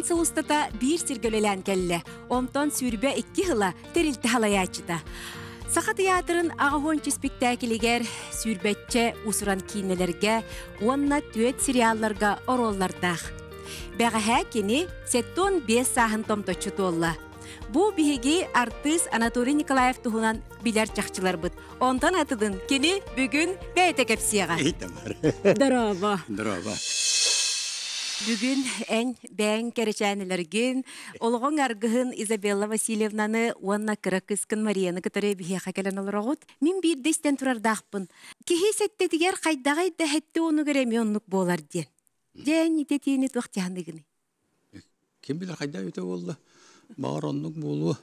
Атын сылыстата бір сергөлелән кәлі. Омтон сүрбе икки хыла терилті халаячыта. Саха театрын ағағончы спектакілігер сүрбәтче усуран кинелерге, онна түет сериалларға ороллардақ. Бәғіхә кені сеттон бес сағын томточы Бу биһиги артист Анатолий Николаев туһунан биляр чахчылар бит. Ондан атыдын кини бүгүн бәйтекепсияга. Дарова. Дарова. Бүгін ән бәң кәрчәнелерген, олған арғығын Изабелла Васильевнаны онна кірі кыскын Марияны кітірі бігі қакелен олырағыд. Мен бір дестен тұрардақпын. Кехе сәтті дегер қайдағай дәхетті оны көрем оннық болар ден. Дән ете тейінет вақты яндығыны. Кем білер қайда өте болды? Бағар оннық болуы.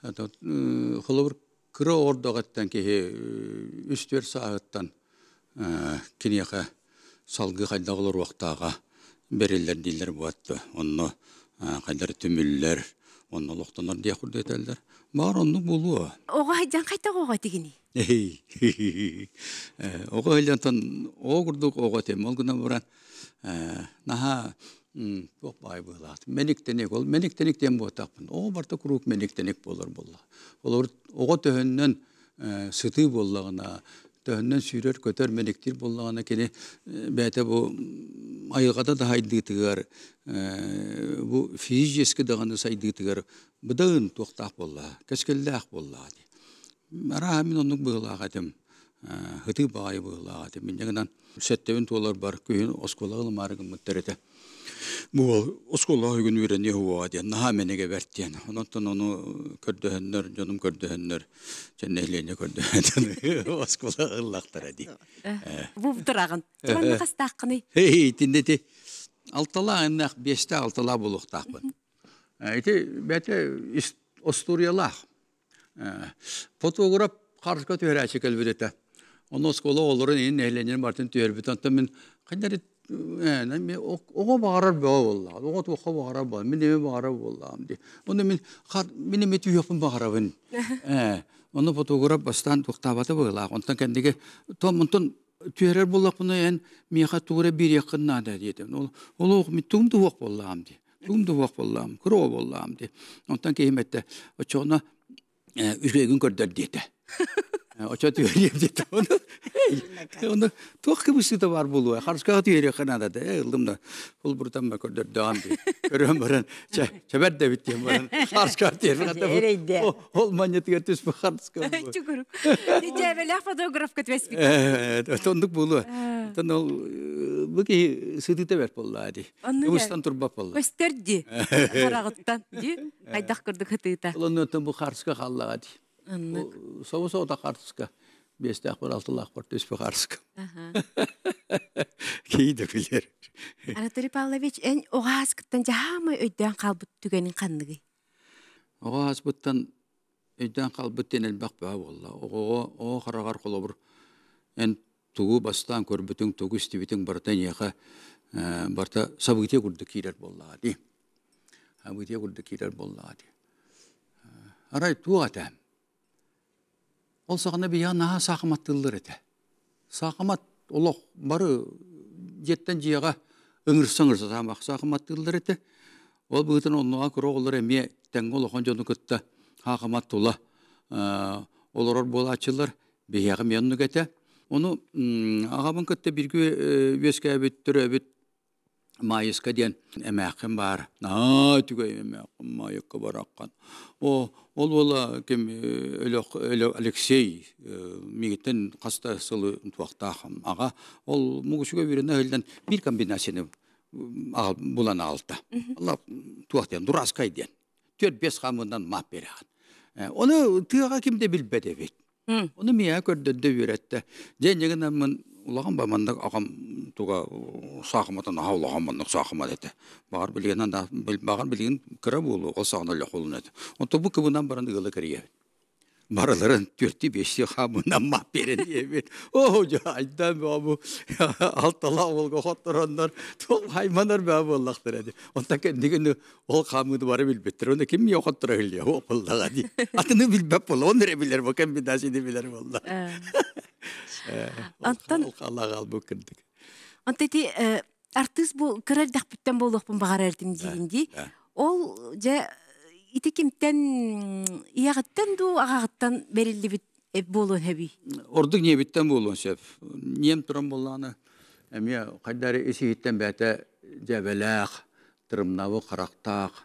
Құлы э, бір кірі ордағаттан кехе э, үстер сағыттан э, кенеқі салғы қайдағылар уақтаға бериллер дилер оны Онно қайдар оны онно локтонор дия курдетелдер. Бар онну болу Оға айдан кайта э, оға дигини. Эй. оға айдан огурдук ого тем олгуна бұран. Наха Тоқ бай болады. менектенек ол мениктенектен болтақпын. О барта круг менектенек болар болла. болар оға төһөннөн э, сыты боллагына төһөннөн сүйрөр көтөр мелектир буллагына кини э, бәте бу айылгада да хайдытыгар э, бу физически даганы сайдытыгар быдын токтап булла кескеллах булла мара мин онук быглагатым э, хыты баай быглагатым мен жагынан сәттебин толар бар күйүн осколагыл марыгым мөттерете Мұл oskolla hygyn yren jehua dian наға менеге vertien. Onottan оны көрді canım жоным көрді kördöhönnör. және ıllahtara көрді Bu durağın. ғылақтар әді. Бұл tindeti. Altala annak, beşte mhm. äh, yani мен oğa bağırar bağa bolla. Oğa toqa bağırar bağa. Men neme bağırar bollam di. Onda men har men Оны фотограф бастан тоқтабаты бойла. Онтан кендеге томунтун түйерер бұны ән мияқа туғыра бер деді. Ол ол оқ мен тұғым дуақ боллам де. Тұғым дуақ күрі Онтан кейіметті, көрдер деді очо түөрим жети ону ону туох кибиси да бар булуа харскага түөре да ылдымда ул буртан ма көрдөр даан би көрөн баран чебер да биттем баран харска тер ол манетиге түс бу харска чүгүрүп дебеле фотографка твеспик тондук булуа тон ол буки сыдыта бер болла ди кымыстан турбап болла өстерди карагыттан ди айдак кырдык хытыта ол нөтөн бу харска халлага ди Соғыс ота қартысқа. Бесті ақпар, алтылы ақпар, төспі қарысқа. Кейді білер. Анатолий Павлович, ән оғас күттен жағамы өйден қалбыт түгенің қандығы? Оғас бұттан өйден қалбыттен әлбәқ бәу олла. Оғы қарағар қолы бұр. Ән тугу бастан көр көрбүтүң тугу истибитиң барта неха ә, барта сабыгыте курду кирер боллаа ди сабыгыте курду кирер боллаа ди ә, арай туа тәм Ол сағына бия наға сақымат тылдыр әті. Сақымат, олық бары жеттен жияға үңірсіңір сағымақ сақымат тылдыр әті. Ол бұғытын оныңа күрі олар әме тәңгі олықын жоны күтті хақымат тұлы ә, Олар ор бола ачылыр, мен менің әті. Оны ағамын күтті біргі ә, өске әбіттір әбіт майыска диэн эмээхкин баар наа түгөй эмээхкин майыкка бараккан о ол бола кем э, алексей э, мигитен каста сылы туактаахам аға ол мугушуга бирине хелден бир комбинацияны булан алта лап туактен дураскай диэн төрт бес хамындан мап берехан ә, оны тыага ким де билбеде бит оны мия көрдөдө үйрөттү ден жегенемин улахан бамандык агам туга сахыматан аулахан бандык сахыма дете багар билгенен да багар билген кире болу ол сагына лехулун дете онто бу кыбынан баран гылы кирие мараларын төртте беште хамынан мап берен ебен о айдан бабу алтала олга хоттарандар тол хайманар бабу аллахтар ади онта кендигин ол хамыды бары билбеттер оны ким я хоттара хиле о пыллага ди атыны билбеп бол он ре билер бакан бидаси ди билер болла аттан аллага албу кирдик антети артист бу кирер дахпыттан болдукпун багар эрдим дегенди ол же ити кимтен ияғыттан ду ағағыттан берилли э, бит болуын хэби. Ордук не биттен болуын сэп. Нем туран болланы, әме қайдары эсі хиттен бәті жәбәләқ, тұрымнавы қарақтақ,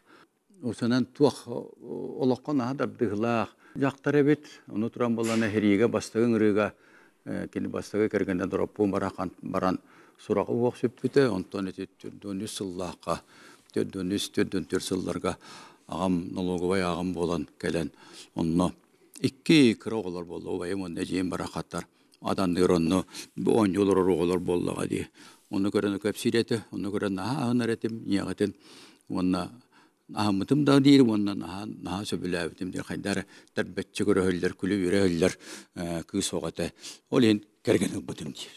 осынан туақ олаққан ағадар дығылақ, жақтары бит, оны тұран болланы херіге бастығын үріға, э, кені бастығы кергенде дұраппуын барақан баран сұрағы уақ сөп біті, онтан әті түрдөнүс сыллаққа, түрдөнүс түрдөн түр сылларға ағам нолугубай ағам болан келен онно икки кроголор болло убайым онна жээн баракаттар адан деронно он жолор роголор боллога ди ону көрөн көп сүйрети ону көрөн аа ынаретим ниягатин онна аамытым да дир онно аа наа сөбүлөбитим ди кайдар дарбетче көрөхөллер күлүп үрөхөллер э, кыы согата ол эн керген убутим ди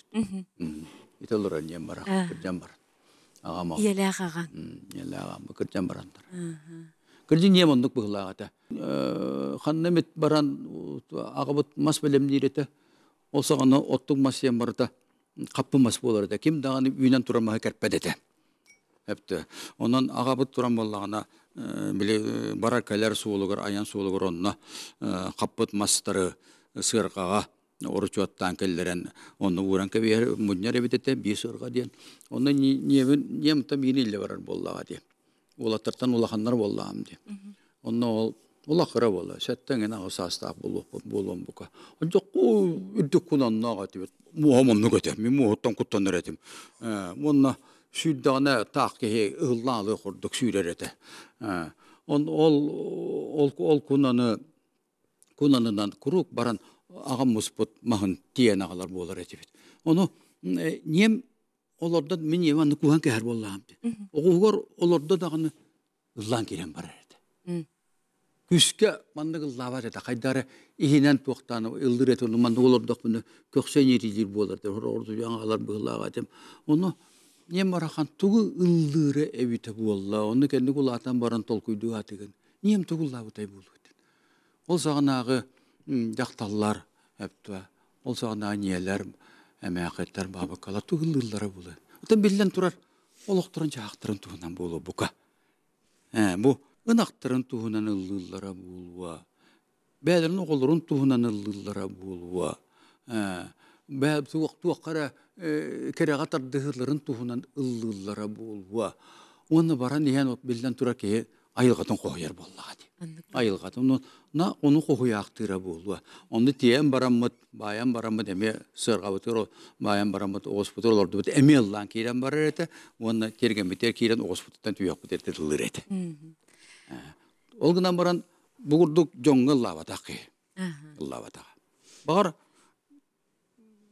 итолор баракат барахат э. кырдан бар ағам ел ағаға ел ағам кырдан барандар Кырды не мондук бұғылағата. Э, ханна мет баран ағабыт мас білімді ереті. Ол сағаны оттың мас ем барыда, қаппы мас боларда. Кем дағаны үйінен тұрамаға кәрпәдеті. Әпті. Онан ағабыт тұрам болағына біле барар кәлер суылығыр, аян суылығыр онына қаппыт мастары сырқаға оручуаттан келдерен онны уран кебе муннер битете бисырга ден онны нем там барар боллага ден улаттыртан улаханнар боллаам ди. Онно ол улахыра болла. Шаттаңен агысастап болуп болом бука. Онжоку үддүк кунанна гатып. Мухаммадны көтөм. Мен мухаттан куттан эретим. Монна шүддана так кеге ыллалы курдук сүререте. Э, он ол ол ол кунаны кунанынан курук баран агам муспут махын тиен агалар болар этибит. Ону э, нем оларда мен еваны кухан кәһәр боллаам ди. Огугор оларда дагыны ыллан кирен бар эрде. Күскә манны гыллава жата кайдары иһинен тоқтаны ылдыр эте оны манны оларда буны көксен ерилер болар деп орду яңалар быглага деп. Оны не марахан тугу ылдыры эвите болла. Оны кенди кулатан баран толкуйду атыгын. Нем тугулла бутай болу. Ол сагынагы жакталлар, әптә. Ол сагынагы ниелер, әмәқеттер бабы кала тугылдылары булы. Ута биллен турар олоқтырын жақтырын туынан болу бука. Ә, бу ынақтырын туынан ыллылара булуа. Бәдірін оғылырын туынан ыллылара булуа. Ә, бәб туақ туаққара қатар ә, дығылырын туынан ыллылара булуа. Оны баран иян от биллен турар кей айылғатын қоғыр боллаға дейді. Айылғатын, на оны қоғыр ақтыра болуға. Оны тиен бараммыт, баян бараммыт, әме сұрға бұтыр, баян бараммыт, оғыз бұтыр оларды бұты, әме аллан кейден барар еті, оны терген бітер кейден оғыз бұтыртан түйек бұтыр теділдір еті. Э, Олғынан баран бұғырдық жоңғы лаватақы. Лаватақы. Бағар,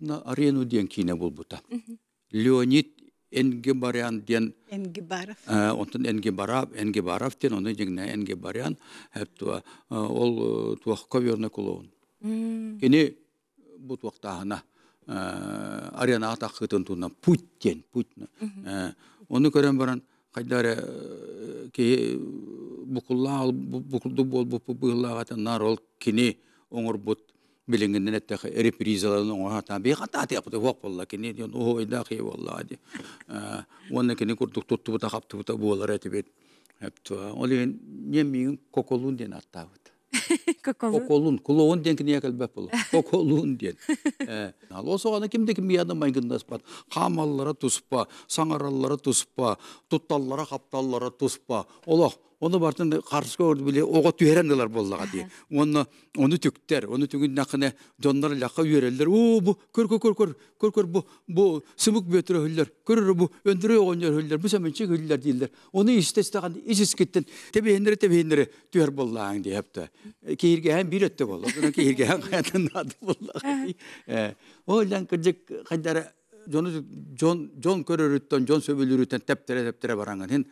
на арену ден кине булбута. Леонид Энгебарян ден Энгебаров. Онтон Энгебарав, Энгебаров ден оны дегне Энгебарян хэптуа ол туах коверна кулуун. Кини бут вактахана арена атақ хытын туна путь ден путна. Оны көрен баран кайдары ке букулла букулду бол бу быглагата нар ол кини оңыр бут билингинен эттех репризаларын оңа та би хата ти апты вак болла кини ден о ида хи болла ди э, онна кини курдук тутту бута хапту бута болар эти бет оли олин мин коколун ден аттабыт коколун кулоон ден кини якал беп болла коколун ден э, ал гана кимде ким ядан майгындас бат хамаллара туспа саңараллара туспа тутталлара хапталлара туспа олох оны бартын қарсы көрді біле оға түйеренділер боллаға ди оны оны түктер оны түгін нақыне доннар лаққа үйерелдер о бу көр көр көр көр көр бу бу сымык бөтірі хүлдер көрір бу өндірі оғынер хүлдер бұ сәменші хүлдер дейілдер оны истестаған исіс кеттен тебейіндері тебейіндері түйер боллаң дейіпті кейірге ән бүйретті болды кейірге ән қаятын ады боллаға ойлан кірдік қайдары жоны жон жон көрөрүттөн жон сөбүлүрүттөн тептере тептере баранган хин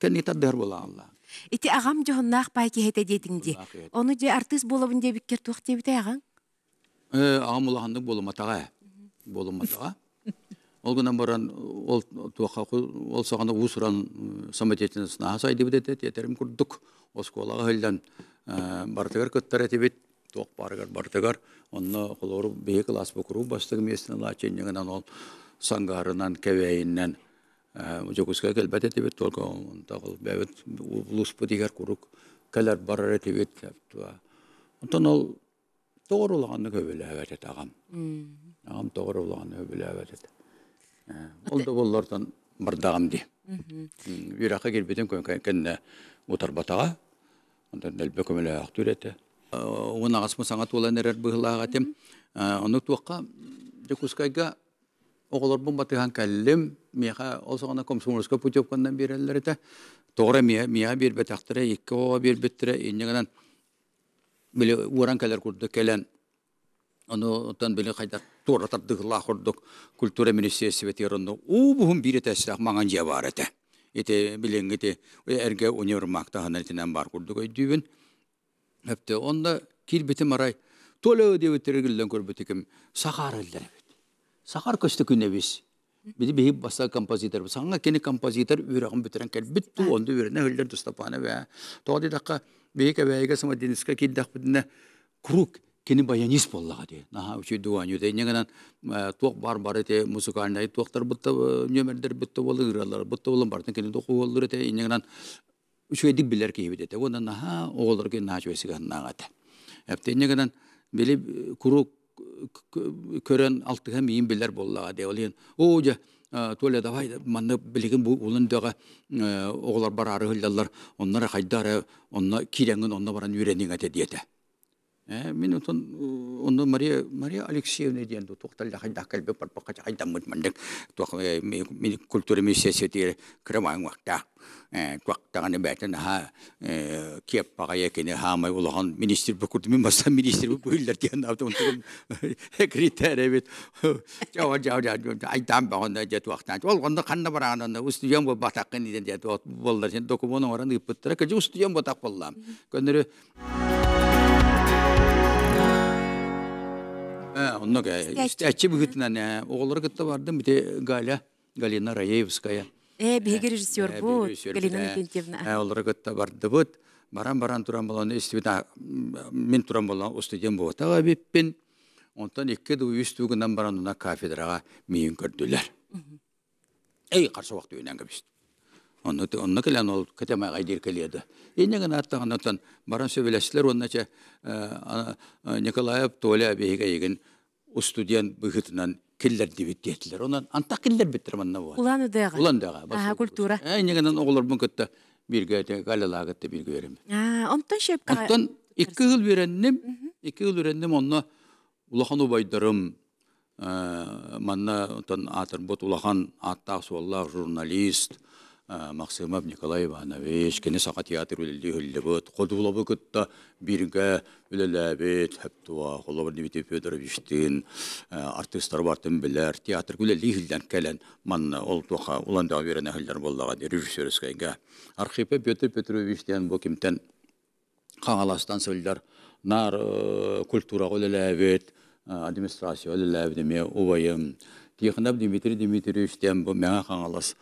кенни таддер болаанла Ити ағам жоғыннақ байки хете дедіңде. Оны же артист болабын деп біккер туақ дебіте ағаң? Ағам ұлағандың э, болыматаға. Э. Болыматаға. Ол күнен баран, ол туаққа ол сағана ұсыран э, самотетіне сынаға сай дебіт етет, етерім күрдік. Осы қолаға хөлден бартығыр көттар етебет, туақ барығар бартығар. Онны қолору бейік лас бұқыру бастығы местіне ол саңғарынан, кәвейіннен, жокуска келбет этибит только тагыл бәбит улуспу дигер курук келер барар кептуа онтон ол тоғрулағаны көбіләбәтет ағам ағам тоғрулағаны көбіләбәтет ол да боллардан бардағам ди үйраққа келбетен көнкәнне утарбатаға онтон дәлбе көміләақ түрете саңа тем Оғылар батыхан кэллим мияха осоғана комсомольская путевкандан береллерите тоора мия мия бирбетахтыра икки оо бирбиттире иннегенен биле келен биле кайда культура министерствовете ронну убухун биритесирах маңан же бар эте ите билеңгите э, эрге универмактахана тинен бар онда сахар көстөкүн эбиз Біде бии баса композитор саңа кени композитор үрөгүн бүтүрөн кел бүттү онду үрүнө хөлдөр дустапаны ве тоди дакка бии кебеге сама дениска киддак бүтүнө круг кини баянист боллага ди наха учи дуаню де негенан туок бар бар эте музыкальный туоктар бутта нөмерлер бутта болду ыралар бутта болун бартын кини доку болдур эте негенан үчөй білер билер кейбит эте ондан наха оголор кин наха чөйсиген нагата эптен негенан били круг көрен алтыға мейін білер боллага де олин о же туале давай манны білігін бұл ұлын дага оғылар бар ары ғылдалар оннара қайдары онна киреңин онна баран үйренің әте диете мен отон онно мария мария алексеевна деген тоқтал дахай дакал бе пар пакача хай даммыт мен культура миссиясы тире крамаң вакта туак бәтін ха кеп баға екені хамай улахан министр бүкірді мен баса министр бүйлдер деген он онтон секретарь бет жау жау жау айтам багонда жет вакта ол онда канна бараган онда устуян бо батакын деген жет болдар сен документ оран ыппыттыра кеже устуян батак боллам көнөрү онно бүгіт бүгүтүнен оголор кытта барды, бите галя галина раевская э беге режиссер бу галина викентьевна олор барды бардыбыт баран баран туран болон мен мен туран болон студент болотага биппин онтон икки ду үстүгүнөн баран уна кафедрага миин көрдүлөр Әй, қарсы убакыт үйнөн кебистим онна келен ол кәтемайға дейір келеді. Ене ғана отан баран сөбелесілер оннача Николаев Толя Абейге еген студент бұғытынан киллер деп детілер. Онан антақ киллер біттір манна болады. Улан ұдайға? Улан ұдайға. Культура. Ене ғанан оғылар бұн көтті бірге қалалағытты бірге берем. Онтан шепқа? Онтан екі ғыл береннім, екі ғыл береннім онна улахан убайдарым, манна атыр бұт улахан аттақ журналист, Максимов Николай Иванович, кені сақа театр үлілді үлілі бұд, қодулы бұ күтті бірге үліләбет, әптуа, Қоловар Дмитрий Федоровичтин, артистар бартын білер, театр үлілі үлден кәлін, ман ол тұқа ұландағы берен әхілдер болдаған режиссер үскәйге. Архипе Петр Петровичтен бұ кімтен қаңаластан сөйлдер, нар э, культура үліләбет, администрация үліләбет, увайым, Тихынап Дмитрий Дмитриевич тем бу меңа хаңалас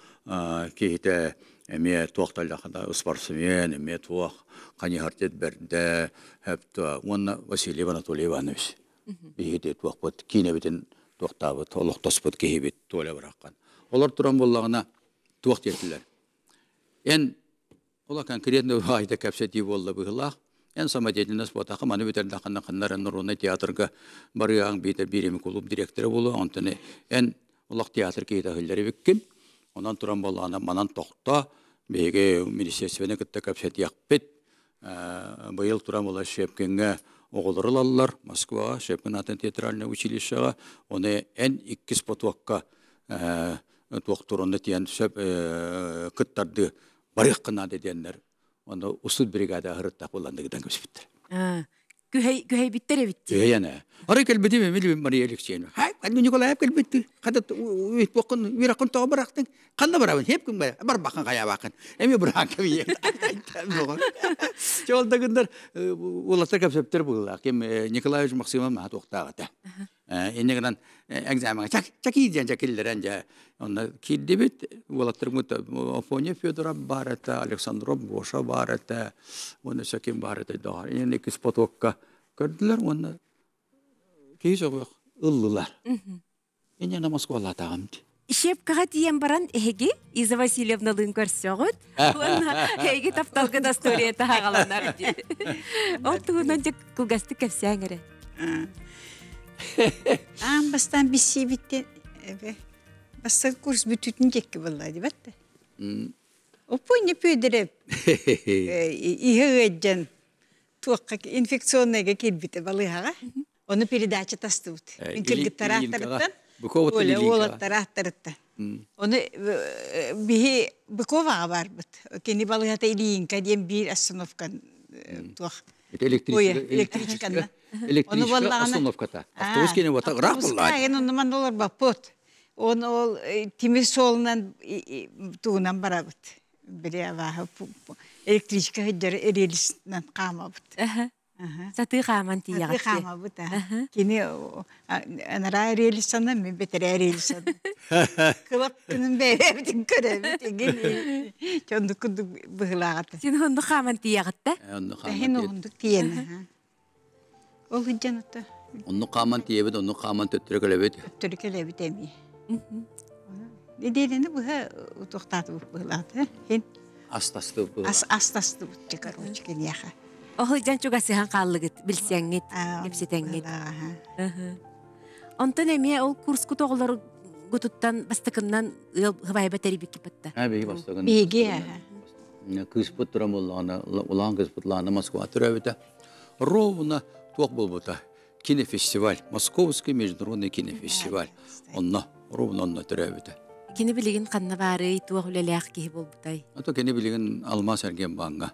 кейте эме туақталахада успарсымен эме туақ қани хартет берде хәпті онна Василий Анатолий Иванович бейхете туақ бұд кейне бітін туақтабы толықтас бұд кейі бет туале біраққан олар тұран боллағына туақ деттілер ен ола конкретно айта кәпсәти болды бұғылақ Эн самодеятельность вот аха маны бетер даханна ханнар эн нурунна театрга барыян бите бирими клуб директоры болу антыны эн улак театр кейта хиллери биккин. Онан туран болана манан тохта беге министерствене кытта капшет яқпет. Э, быйыл туран бола шепкенге оғылырылалар Москва шепкен атын театральный училищаға. Оны эн икки спотуакка э, туақтурынны тиян сөп э, кыттарды барық қына дедендер оны усуд бригада ырытта булландыгыдан көсүптүр. Күһей күһей биттер эбитти. Хай Николай әп келбетті, қадат өйт боқын, үйрақын тоғы бірақтың, қанда барабын, хеп күн бәрі, бар бақын қая бақын. Әме бір аңқа бейе, айтам бұғын. Жолда күндер, оластар кәпсептер бұғылақ, кем Николай үш Максима маға тоқтағыта. Енді ғынан әңзамыңа, чак, чак иден, чак келдер әнде. Онда кедді бет, оластар мұт, Афония Федоров бар әті, Александров Боша бар әті, оны сөкен бар әті доғар. Енді кіс потокқа көрділер, оны кейс оғық ыллылар. Эне намаз атағымды. тагамды. қағат ең баран әйге Иза Василевна Васильевна лын көрсөғыт. әйге тапталғы дастория тағаланар. Ол туынан тек күлгасты әңірі. Аң бастан бесі бітті. Бастан курс бүтітін кекі болады, деп атты. Опой не пөйдіріп. Э, Иғы ғеджен. Туаққа инфекционныйға келбіті балығаға. Э, Оны передача э, тастыбыт. Мен кыргыттара аттарыттан. Оны бихи барбыт. Ильинка дем бир остановкан э, Электричка ол тими солынан электричка Сатыға аманты бұта. Кені мен бетер әрелі сана. Қылап күнім бәрі әбден көрем. Чонды күнді бұғылағаты. Сен ұндық аманты яғатты? Ол қаман әмей. бұға Охойдан чугасыхан қаллыгыт, білсеңгіт, кепсетеңгіт. Онтан әме ол курску тоғылар гутуттан бастықыннан ғывайба беге Беге, Москва Ровно тоқ Кинофестиваль, Московский международный кинофестиваль. Онна, ровно онна Кені қанна кені алмас баңға.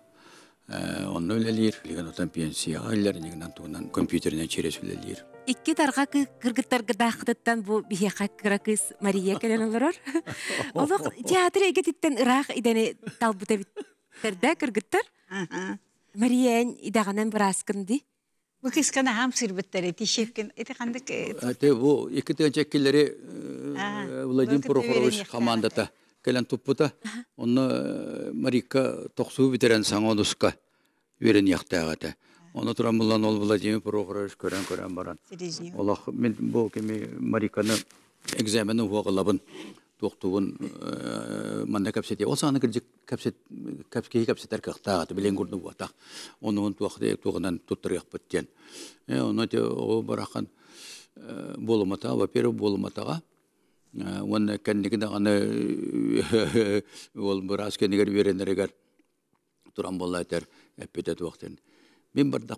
Э, онно үлелер, леген отан пенсияға үлелер, леген антуынан компьютеріне черес үлелер. Икки тарға кыргыттарғы дақытыттан бұ бияқа кыракыз Мария кәлен оларар. Олық театр егетіттен ұрақ идәне талбыта біттерді кыргыттар. Мариян идағанан бір асқынды. Бұл кескана хам сырбыттар еті шепкен. Еті бу Бұл екі тәжеккелері Владимир Прохорович хамандата келен туппута онно марикка токсуу битерен саңонуска верен яктагата оны туран булан ол владимир прохорович көрөн көрөн баран олах мен бул кеми мариканы экзамены уоголабын туктуун манда капсете ол саны кирдик капсет капске капсетер кактагат билен курду буатак онун туакты тугунан туттурыяппыттен оны те о баракан болумата во первых болуматага Оны кәннігін аны ол бір аскенігер веренерігер тұран болла әтер әппетет уақытын. Мен бір да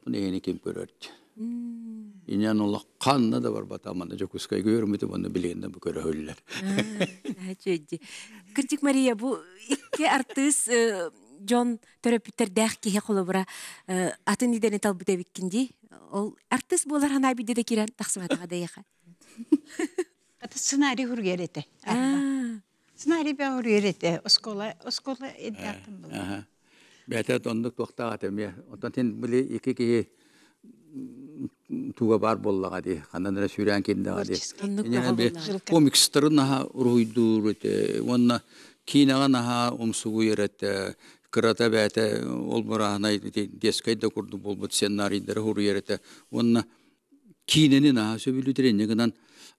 бар батаманы жоқ ұскай көрмейді, оны білгенде бұл көрі өлілер. Кіртік Мария, бу екі артыс Джон төрөпүттер ол 私ス hur сценарий det? Snäri bä hur gör det? Och skola och skola i datum. Aha. Bättre att onda tokta att mig. Ondan tin bili iki ki tuğa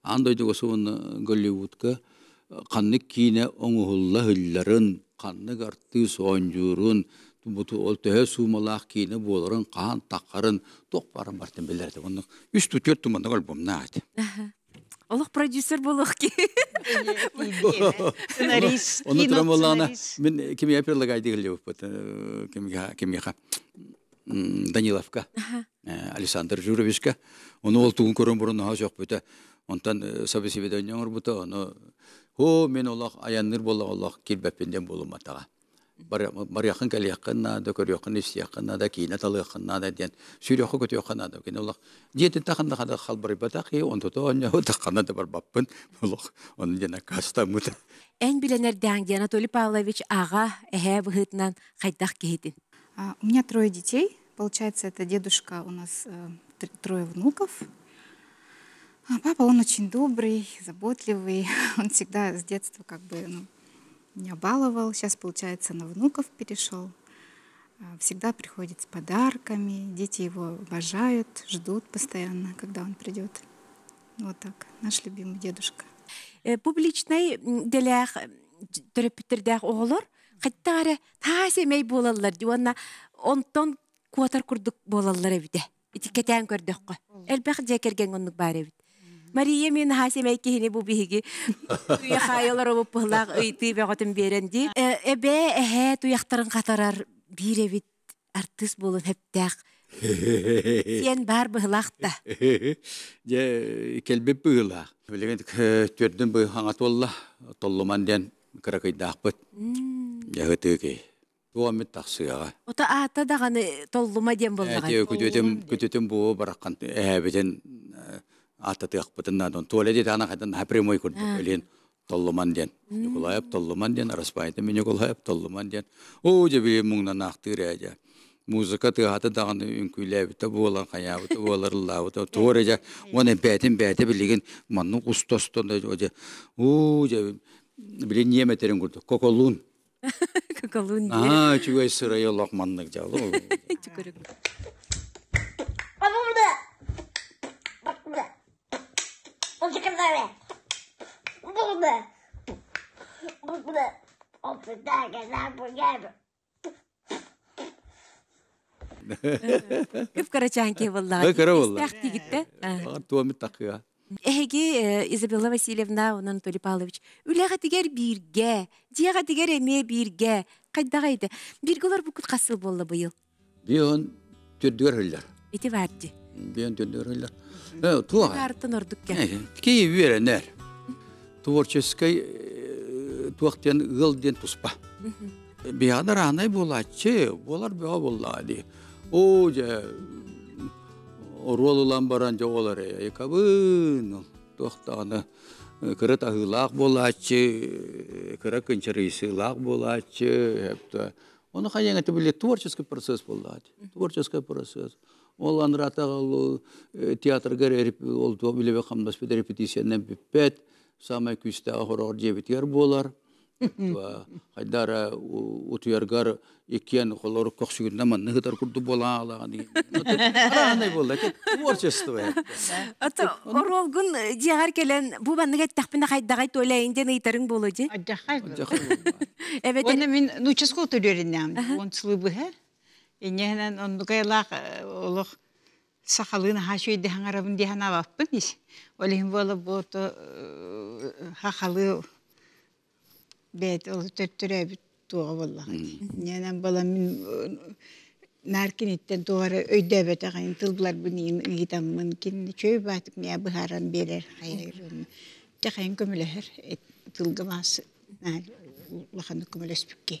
андай дугасуун голливудка канны кине оңухулла хылларын канны гарты сонжурун буту ол төһө суумалаах кине буоларын каан таккарын барын бартын билерди онну үч ту төрт тумандаг альбомна ати Олық продюсер болық ки. Сценарист. Оны тұрамолана. Мен кеме аперлыға айдығылы өп э, Кеме ха. Даниловка. Э, Александр Журовичка. Оны ол туын көрін бұрын аға жоқ бөті. Э, онтан э, собеседованиеңорбута оны о мен олах аянныр боллах олах килбеппинден болуматага барыяхын калияхын нада көрүяхын исияхын нада кийине талыяхын нада диен сүйрөхө көтүяхын нада кини олах диетин таханда хада халбарыбатак и онтото оннябы тахкана да бар баппын олох онун жана кастамыта Ән біленер дяңди анатолий павлович аға эхэ выхытынан кайдах кейдін. у меня трое детей получается это дедушка у нас э, трое внуков А папа, он очень добрый, заботливый. Он всегда с детства как бы ну, меня баловал. Сейчас, получается, на внуков перешел. А всегда приходит с подарками. Дети его обожают, ждут постоянно, когда он придет. Вот так, наш любимый дедушка. Э, публичный делях төрөпүттөрдәг оголор кайттары таа семей болаллар диуанна онтон куатар курдук болаллар эбите итиккетен көрдөккө элбэх жекерген оннук бар эбит Мария мен хасем әйкеһіне бұл биһиги туяхайылар болып бұлақ ыйты бәғатын беренди. Эбе әһә туяқтарын қатарар бире бит артыс болын хептәк. Сен бар бұлақ та. Же келбеп бұлақ. Білеген төрдің бұй хаңат болла. толлыман ден кыракайдақ бұт. Яғыты кей. Туамет тақсыға. Ота ата дағаны толлыма ден болған. Әте көтөтім, көтөтім бұғы бараққан әбеден аттатыах бытын надон туалете тана хатан хапремой курдук элен толлуман ден николаев толлуман ден распайта мен николаев толлуман ден о жебе муңнан актыры жа музыка тыгаты даган үңкүйләбитә буолан хаябыты буоларлабыта туор эже оны бетин бәте билигин манну устостон оже о же билин еметерин курдук коколун коколун а чугай сырай лохманнык жалы чукурик Önce булла. Туамы Изабелла Васильевна, Анатолий Толипалович, Павлович, тигер тигәр биргә, тигер тигәр эме бирге, кайдага иде. Биргәләр бу касыл булды быел бен бендерлер ойлар. Туа. Артын ке. Кей веренер. Творческий туақтен ғылден тұспа. адар анай болачы, болар беға болады. О, же, ролылан баран же олар, екабын, туақтаны кыры тағылақ болачы, кыры күнчірейсілақ болачы, әпті. Оны қайын әті біле творческий процесс болады. Творческий процесс ол анратаг э, ол театрга ол то билебе хамдас бит репетициянен самай күстә ахорор жебитер болар хайдара бола алаган деген болды творчество э, келен бу банныга тахпына хайдагай тойлайын ден ыйтарың болу же мен участковый төлөрүннам Иннеһенен оннука ялаах э, олох сахалын хашуй дехаңарабын деханаваппын ис. Олихин болы боту э, хахалы бет ол төрттүрөбүт туга боллах. Ненен бала мен э, наркиниттен тугары өйдөбөт агайын тылбылар буны мен кин чөй батып мия быхаран берер хайыр. Техен көмөлөһөр тылгымас. Лаханы көмөлөспүкке.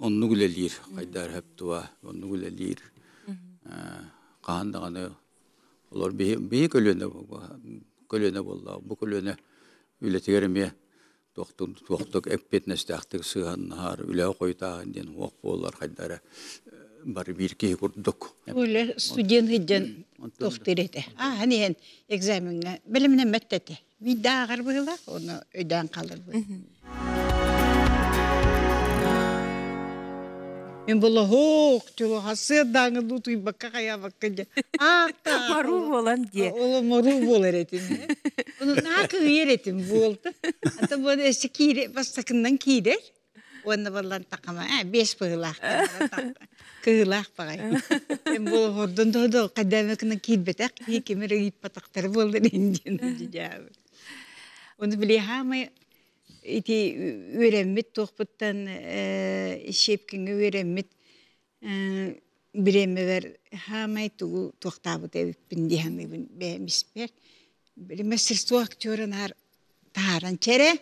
онну элир кайдар хептуа оннугул элир кахан э, даганы олар болды көлөнө көлөнө болла бу көлөнө үлетигереме тохтук тохтук экпетнестахтык сыганнар үлө койтагын ден оқ боллар кайдары э, бар бирки курдук үле студент хиджен тохтирете а ханиен экзаменге билимне меттете видаагар быйла оны өйдөн калыр мен было хок, чего хасы даңы дут и бакка хая бакка А, мару болан де. Ол мару болар этим. Ол нак ер болды. Ата бұл эсі Оны тақама, бес бұғылақ. Кығылақ бағай. бұл болды ренден. Оны ити үйрәммит тохпуттан э, шепкіңі үйрәммит э, биремме бер хамай тугу туқтабы дебиппин диһамыбын бэмиспер мастерство актера ар таран чере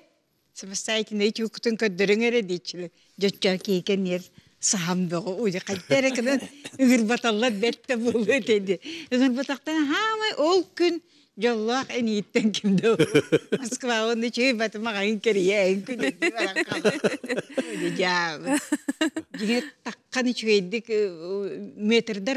самостоятельно эти укутун көддөрөңере дейчиле жочо кийген ер саамдогу уйди кайттерекинен ыгырбаталлар бетте болду деди ыгырбатактан хамай ол күн Yallah en iyitten kimdi Moskva onu çeyip batıma kayın keriye en küdü. Öyle cağım. Yine takkan çeydik metreder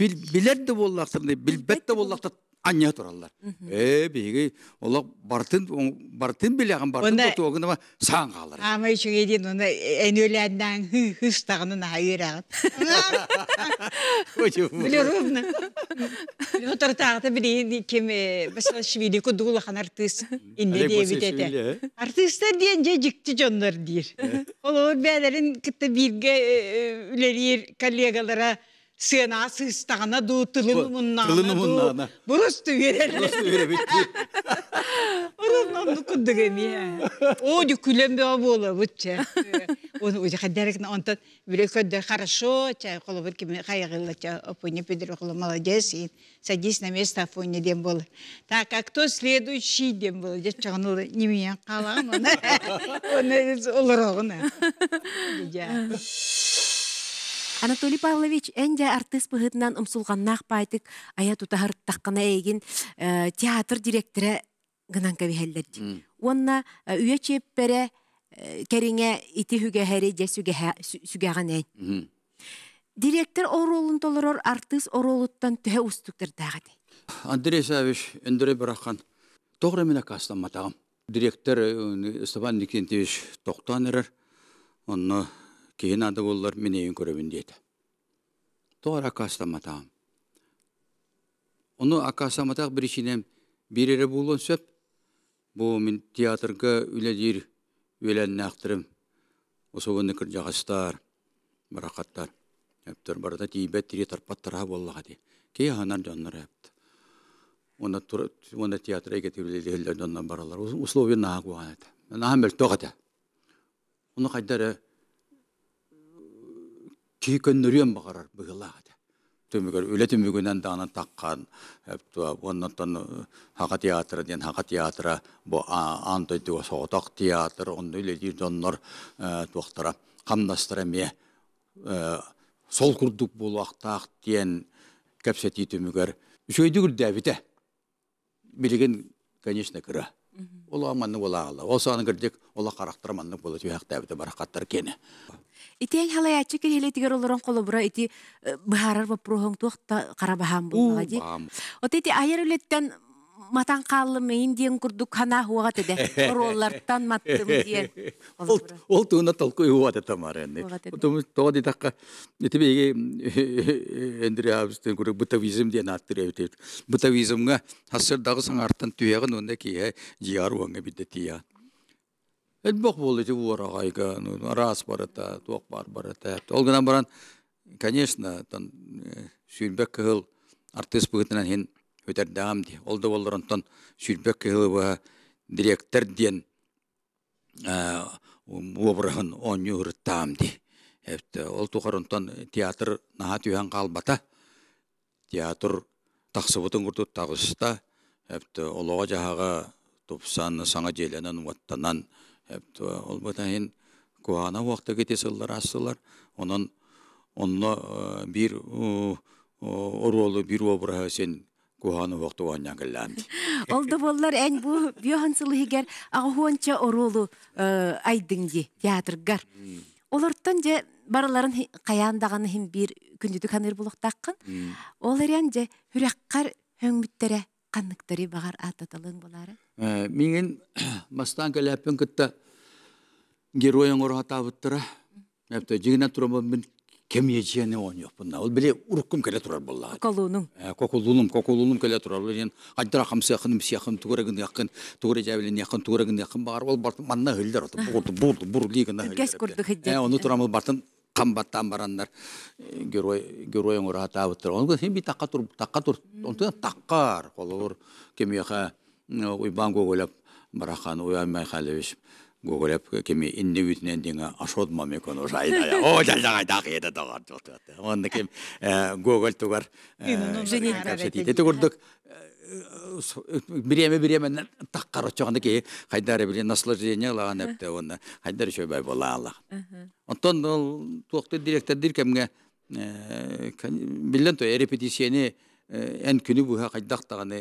бил билер де боллақтыр не билбет де боллақтыр анья тураллар э биги олар бартын бартын билеген бартын тогына ма сан калыр ама ичиге дейин уну энөләндан хыстагынын айырагын билерувна отор тагыты билейин ким басашвили э, кудулахан артист инде дебитете артисттер диен же жикти жондор дир э? олор бәлерин кытта бирге э, үлерир коллегалара сыйынасы ыстағанады тылыны мұннағанады мұннағана бұрысты берелі бұрысты бере бұрысты күндігеме о жүкүлем бе оны уже хадерек онтан бүлекөддер хорошо чай колу бир кими кайгылы ча опуне педер колу молодец и садись на место опуне дем болы так а кто следующий дем болы деп чагыныл не мен калам оны оны олорогуна Анатолий Павлович әнде артист бұғытынан ұмсулғаннақ байтық ая тұтағыр таққана егін ә, театр директоры гынан кәбіхәлдерді. Онна ә, үйе чеппәрі ә, кәріңе иті хүгәхәрі де сүгәған әйін. Директор оролын толырор артист оролыттан түхә ұстықтыр дағады. Андрей Савиш, үндірі біраққан. Тоғыры мені кастан Директор Степан Никентевич тоқтан Оны кейін ады олар мен көрөбүн дейді тоғар акастаматаам оны акастаматақ бір ішінен берері болон сөп бұл мен театрға үледир үләнін ақтырым особыны кір жағастар барақаттар әптір барда тиибет тире тарпаттыра боллаға де кей ханар жаннар әпті оны театрға театр эгетирлер жаннан баралар условия наагуанат нағы бел оғады оны қайдары кии көннөрүөн багарар быгылаада төмөгөр үле төмөгүнөн даанын таккан оннотон э, хака театра диэн хака театра бу антой дуо сооток театр онну үле доннор э, туактара камдастыра ме э, сол курдук булуактаах диэн кепсети төмөгөр үшөйдүгүр дәбите билигин конечно кыра ол аманны ол ағыла ол саны кірдек ол қарақтырманны болы түйәқ дәбіті барақаттар кені Итен халай ачы кер хеле тигер олорон колобура ити э, бахарар бапроһоң туакта карабаһан булмага ди. От ити айыр үлеттен матан қаллы мейін дейін күрдік хана хуаға эде. Оролларттан маттым дейін. Ол туына толку хуа теді тамары. Тоға дейді аққа, етіп еге әндірі абыстын көрі бұтавизм дейін аттыр әуітеді. Бұтавизмға асырдағы саңарттан түйеғын онда кейі жиар оңы бідді тиян. Эдбок болды эти уорагайга, раз барата, туак бар барата. Ол гынан баран, конечно, там э, сүйбек артист бүгүннән хин өтер дам ди. Ол да болдырын тон сүйбек директор ден э он юр там ди. Эпте ол тухарын тон театр нахат юхан калбата. Театр тахсыбытын гуртут тагыста. Эпте олога жаһага тупсан саңа желенен ваттанан Э, ол бұтайын куана уақыта кетесілдер асылар оның онна э, бір оролы бір обыра сен куана уақыта уанна кілләмді олды боллар ән бұ бүйохан сылығығар ағуанча оролы э, айдыңды театргар Олардан же барыларын қаяндағаны хим бір күндүдү каныр булуктаккын ол эрен же хүрәккар хөңмүттәре канныктары бағар ататалың болары Э, миңин мастан кәләппен кытта героян орғата бұттыра. Әпті жігіне бұл мен кем ежені оң жоқ бұнда. Ол біле ұрқым кәлі тұрар болла. Коколуным. Э, коколуным, коколуным тұрар. Ен айдыра қам сияқыным сияқын, түгірігін яқын, түгірі жәбілін яқын, түгірігін яқын бағар. Ол бартын манна қамбаттан э, барандар уйбан гоголеп барахан уян майхалевич гоголеп кеми инне үтнен деңе ашод мамекон ужайда о жалдагай дак еді тұғар жоқты. онда кем тұғар. Э, гогол тугар женитте тугурдук биреме биременен таккар қайдары біле насылы биле наслаждение әпті оны қайдары шөй бай бола ала Онтан ол туакту директор дир кемге э, білден то репетисияны Э, эн күнү буһа кайдактаганы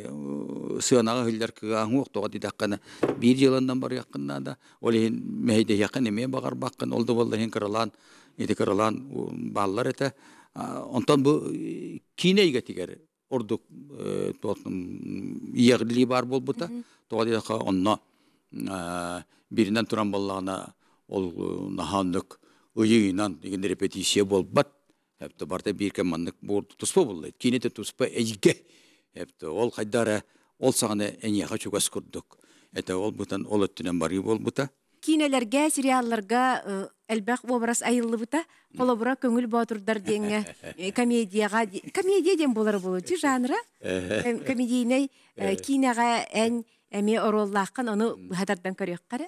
сыанага хиллер кыгаан уктога дидаккана бир жыландан бар яккына да ол хин мехиде якын эме багар баккан ол да болла хин кырылан эти кырылан баллар эте онтон бу кинейге тигер ордук иягли бар болбута тога дидака онно биринен туран боллагана ол нахандык ыйыынан деген репетиция болбат Әпті барда бір командық тұспа болды. тұспа ол қайдара, ол сағаны әнияға чугас күрдік. ол бұтан ол өттінен бары бол бұта. Кейнелерге, сериалларға әлбәқ образ айылы бұта, қолабыра көңіл батырдар комедияға. Комедия ден болар болу, ти жанры? комедийный кейнеға ән әме оны бұхадардан көрек қара?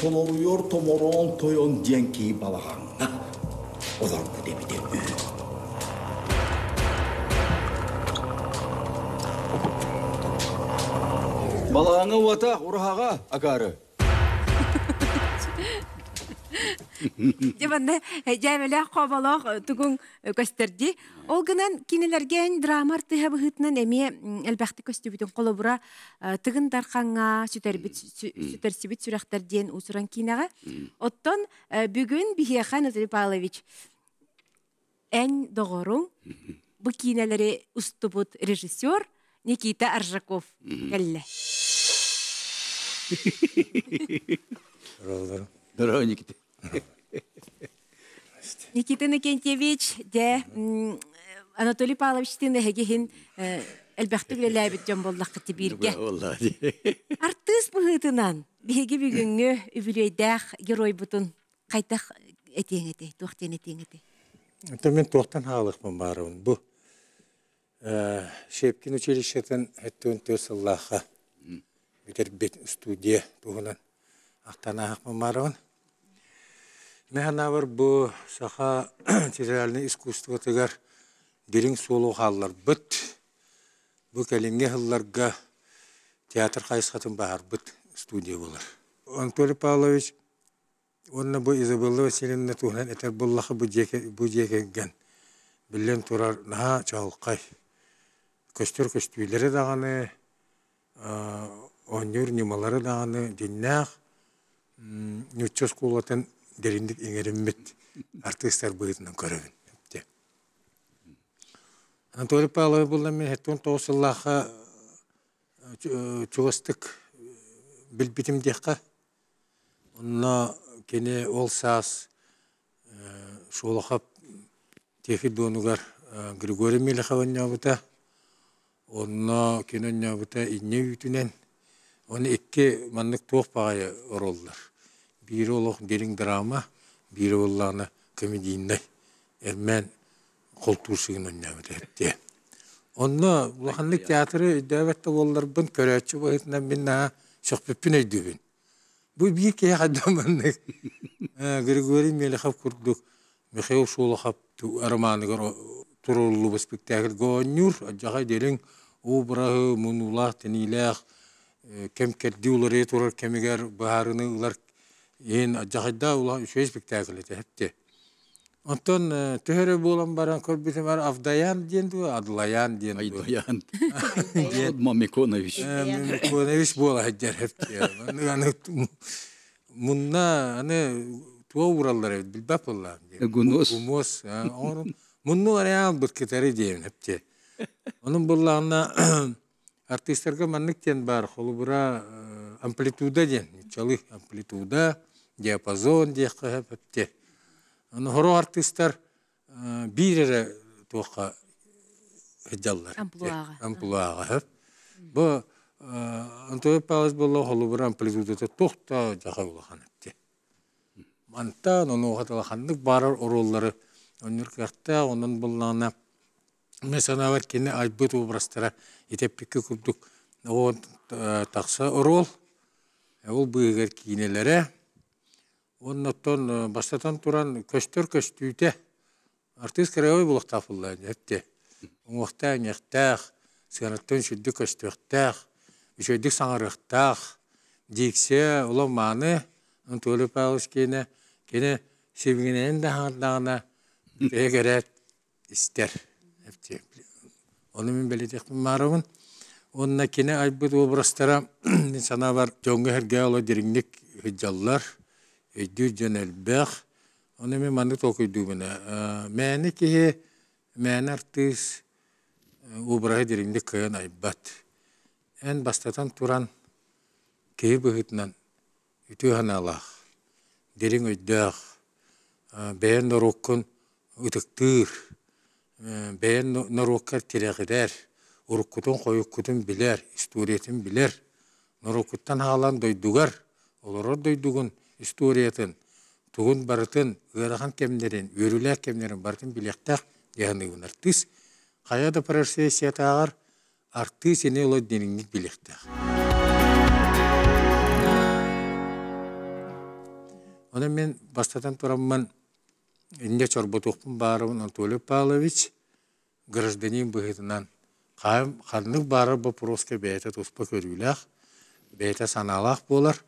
tonoluyor tomoron toyon cenki balahan. O zaman zamku debite Балаңа уата, урахаға, агары. Жабанда жабеле қобалоқ тугун э, көстерди. Ол гынан кинелерген драмар тыһа быһытнан эми элбәхти көстүбүтүн колобура тыгын дарканга сүтербит сүтерсибит сүрәхтер диен усуран кинага. Оттон э, бүгүн Бихияхан Азри Павлович ән доғорун бу кинелери устубут режиссер Никита Аржаков келле. Здорово, Никита. Никита Никентьевич, де Анатолий Павлович тин хегин элбәхтү белән ләбит җан был кити биргә. Артист бүгетеннән биге бүгенге дах, герой бутын кайтак эти эти, тохтен эти эти. Это мен тохтан халыкмын барын. Бу Шепкин училищетен әттүн төсәллаха. Битер бит студия тугынан Ахтанах хакмын барын. Нәханавар бұ саха театральный искусство тыгар дерің солу қалылар быт. Бұ кәлемге хылларға театр қайысқатын бағар быт студия болар. Антолий Павлович, онна бұ Изабелла Василинна туғынан әтер бұллақы бұ жекенген. Білен тұрар наға чалқай. Көстер-көстүйлері дағаны, онюр немалары дағаны, деннақ, нүтчес қолатын деринник иңериммит артистер быытынан көрөбүн те анатолий павлович бул эми хеттун тоосуллаха чугастык билбитим дехка онно кене ол саас шолохап техи донугар григорий мелихаваннябыта онно кинонябыта инне үтүнен он икки маннык тоох пагая ороллар бир oluk derin драма бири olana комедийный эрмен koltuğusuyun önüne veretti. Onunla театры Teatrı devlette bollar bun köreçi boyutuna binna şokpepin öydübün. Bu bir kaya григорий Grigori Melikov михаил Mikhail Şolakov armanı turullu bu spektakl ен жахыда ула үшөй спектакль эте онтон төһөрө баран бар авдаян диенду адлаян диен айдаян мамиконович мамиконович буола хеджер хепте мунна аны туа ураллар билбеп булла гунос гунос мунну хепте онун артистерге тен бар холубура амплитуда чалы амплитуда, диапазон дияққа әпте. Нұхыру артистар э, бирері тоққа хеджаллар. Амплуаға. Амплуаға әп. Бұ э, Антоя э, Палас болла холубыр амплитудата тоқта жақа болақан әпте. Манта, оны оғаталақандық барар ороллары. Оныр кәртті, оның боллағына Mesela var kendi albet uğraştıra, itepik köküldük. O taksa orol, Ә, ол бұйығыр кейінелері. Ә? оттон э, бастатан туран көстөр көстүйте артист краевой бұлық тапылды. Әпте. Оңуақта, нектақ, сығанаттан шүдді көстөқтақ, үшөйдік саңырықтақ, диксе, маңы, маны, Антуэлі Павлович кейіне, кейіне севгенен дағандағына бегерет істер. Оны мен білетекпін марымын. Онна кине айбыт обрастара сана бар жоңгы херге ола дириңник хыджаллар, дүр жөнел бәх, оны мен манды токуй дүүміне. Мәні кихе, мәні артыз обрахы дириңник кыян айбат. эн бастатан туран кейі бұхытнан үті ханалах дириң өйдәқ, бәйін норуккун үтіктір, бәйін норуккар тирәғідәр, уруккутун койуккутун билер историятын билер нурукуттан аалан дойдугар олорор дойдугун историятын тугун барытын ыарахан кемнерин өрүлээх кемнерин барытын билектах яныгын артыс каяда процессия тагар артыс эне олой билектах мен бастатан тураммын инде чорботукпун баарымын Анатолий Павлович гражданин быһытынан ханнык бары вопроска бэйэтэ туспа көрүүлээх бэйэтэ саналақ болар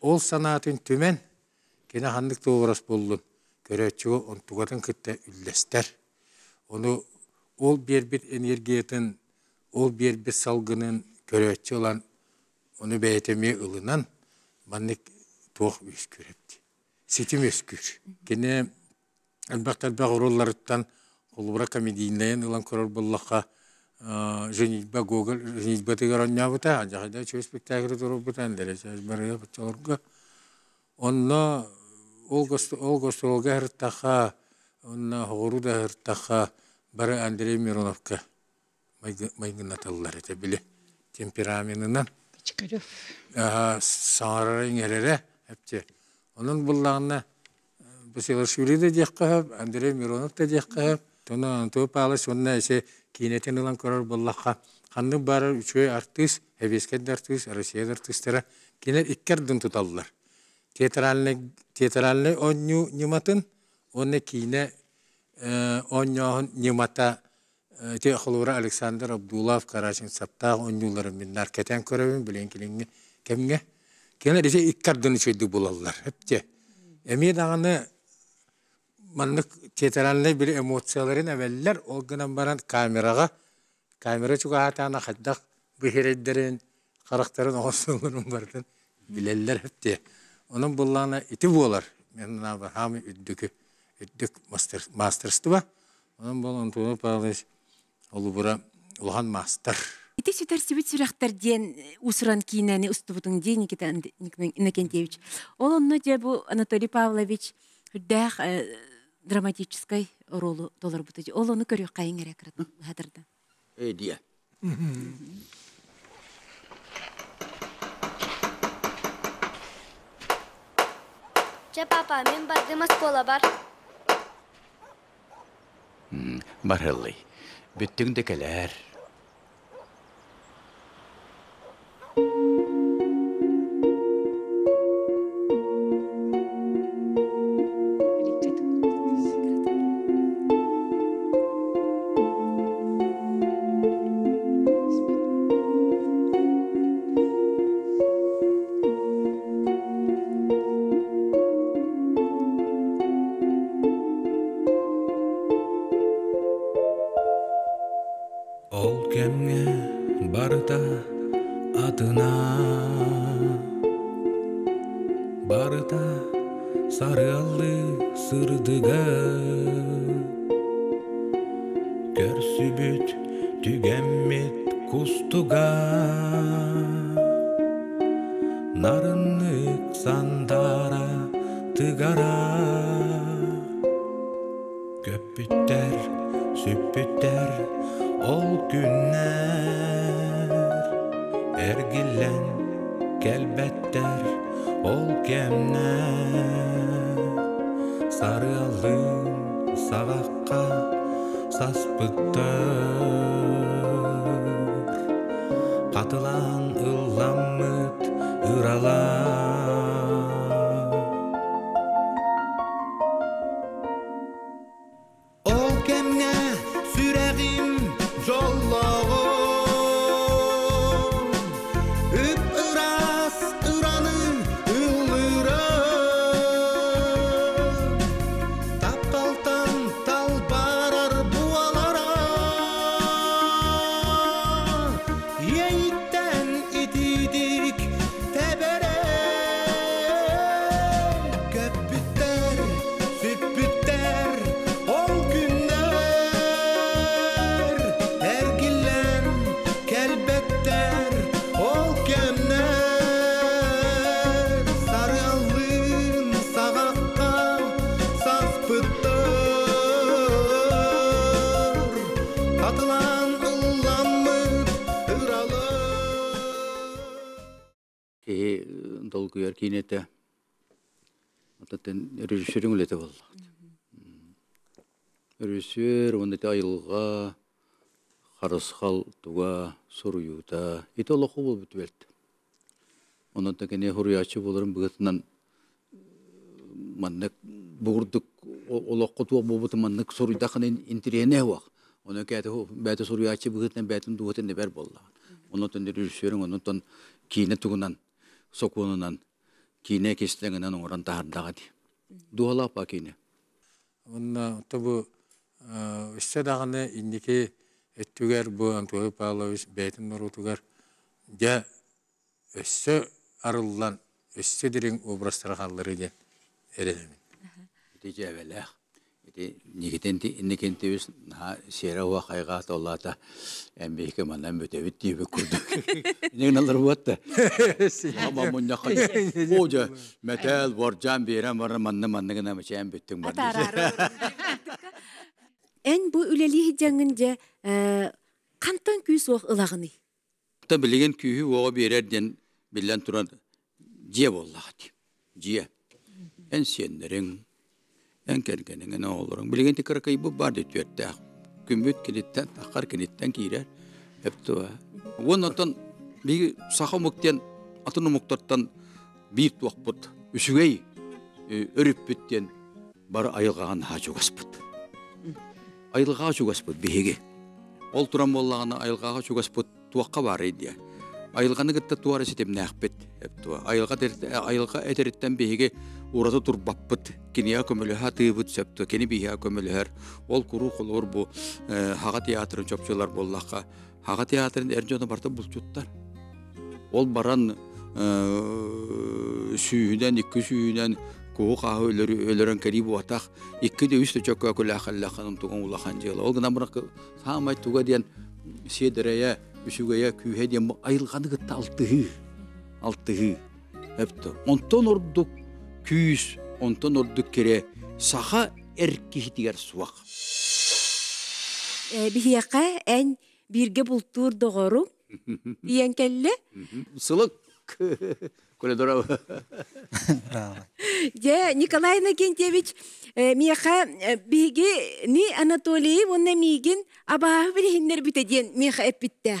ол санатын түмен кене хандық тоорас болды көрөөчүгө онтугатын кытта үллестер ону ол бербит энергиятын ол бербит салгынын көрөөчү олан ону бэйэтеме ылынан манник туох үскүрепти ситим көр. кене албактарбак уролларыттан холбура комедийнаен ылан көрөр боллоха Э, женитьба гоголь женитьба тыгыроннябыта ажахайда чөө спектакль турубута энделечбарыя бытчалорга онно ол гастролга хыртаха онно хору да хыртаха бары андрей мироновка майгынаталлар эте били темпераментынан кичкарев саңарарың элере эпте онун буллагына басилашвили да диэккаһап э, андрей миронов да диэккаһап тона антопалыч онна эсе кинетен ылан көрөр буллакка ханны бары үчөө артыс эвескед артыс россия артыстара кинер иккердин туталлар театральный театральный онню нематын оне кине э, онньоон немата э, те холура александр абдуллав карачин сапта оннюлары миннар кетен көрөбүн билен эми даганы кетеранлы бир эмоцияларын әвәлләр ол гынан баран камераға камера чугаатана хаддах бихереддерин характерин осуңурун бардын билеллер хепте онун буллана ити болар мен наба хамы үддүк үддүк мастер мастерство онун болон туну палыш олубура улхан мастер ити сүтер сибит сүрәхтер ден э, усуран кинәне устубудың ден никита иннокентьевич ол онно же бу анатолий павлович дәх э, драматической ролу долар бутыды. Ол оны көрек қайын әрекірі ғадырды. Э, дия. Че, папа, мен бардым аскола бар. Барылый, бүттің декелер. руке мне барда adına Barda sarıldı sırdıga Görsübüt tügemmit kustuga Narınlık sandara tıgara үрүсүрүң үлете боллат үрүсүр онда айылга харысхал туга суруюта ите туа дуала пакине онна тобу иссе даганы индике эттүгер бу антуэ павлович бетин нурутугар жа өссө арыллан өссө дирин образтаргаллары ген эрелемин дижебелех нигитенти инникентибис сера уа кайга толлата эмбейке мандан бөтөбүт тийбе күрдүк неген алар буатта ама мунна кай метал бар жан берем бар манны манны гана мече эм бүттүң бар эн бу үлели жаңынже же э, кантан күйс уак ылагыны та билеген күйү уага берер ден билен туран же боллага ди же эн сендериң тен кергенеңе не олорун билген тикер кыйбы бар ди түөттэ күмбүт килиттен тахар килиттен кийрер эптуа вон отон биги сахомуктен атын умуктаттан биит туакпут үсүгей өрүппүттен бар айылгаган хажугаспыт айылгага чугаспыт биһиги ол туран боллагана айылгага чугаспыт туакка бар идия айылғаны кетті туары сетем нәхпет айылға айылға этериттен биһиги урата турбаппыт киния көмөлөһа тыыбыт сөптө кени биһиа көмөлөһөр ол куру холор бу э, хага театрын чопчулар боллакка хага театрын жону барда булчуттар ол баран э, сүүһүнэн икки сүүһүнэн куу каһы өлөрү өлөрөн кери буатах икки де да чөккө күлэхэллаханын туган улахан жыйла ол гына бырак саамай туга диэн сиедерэйэ үсүгэйэ күүһэ айылғаны айылганыгытта алтығы, алтығы, әпті, онтон ордук күүс онтон ордук кере саха эркихитигер суак э, бихияка эн бирге бултуур доғору иен келле сылык көледорау. Де Николай Накентьевич э, меха э, биги ни Анатолий вонна мигин абаа билиндер битеден меха эппиттер.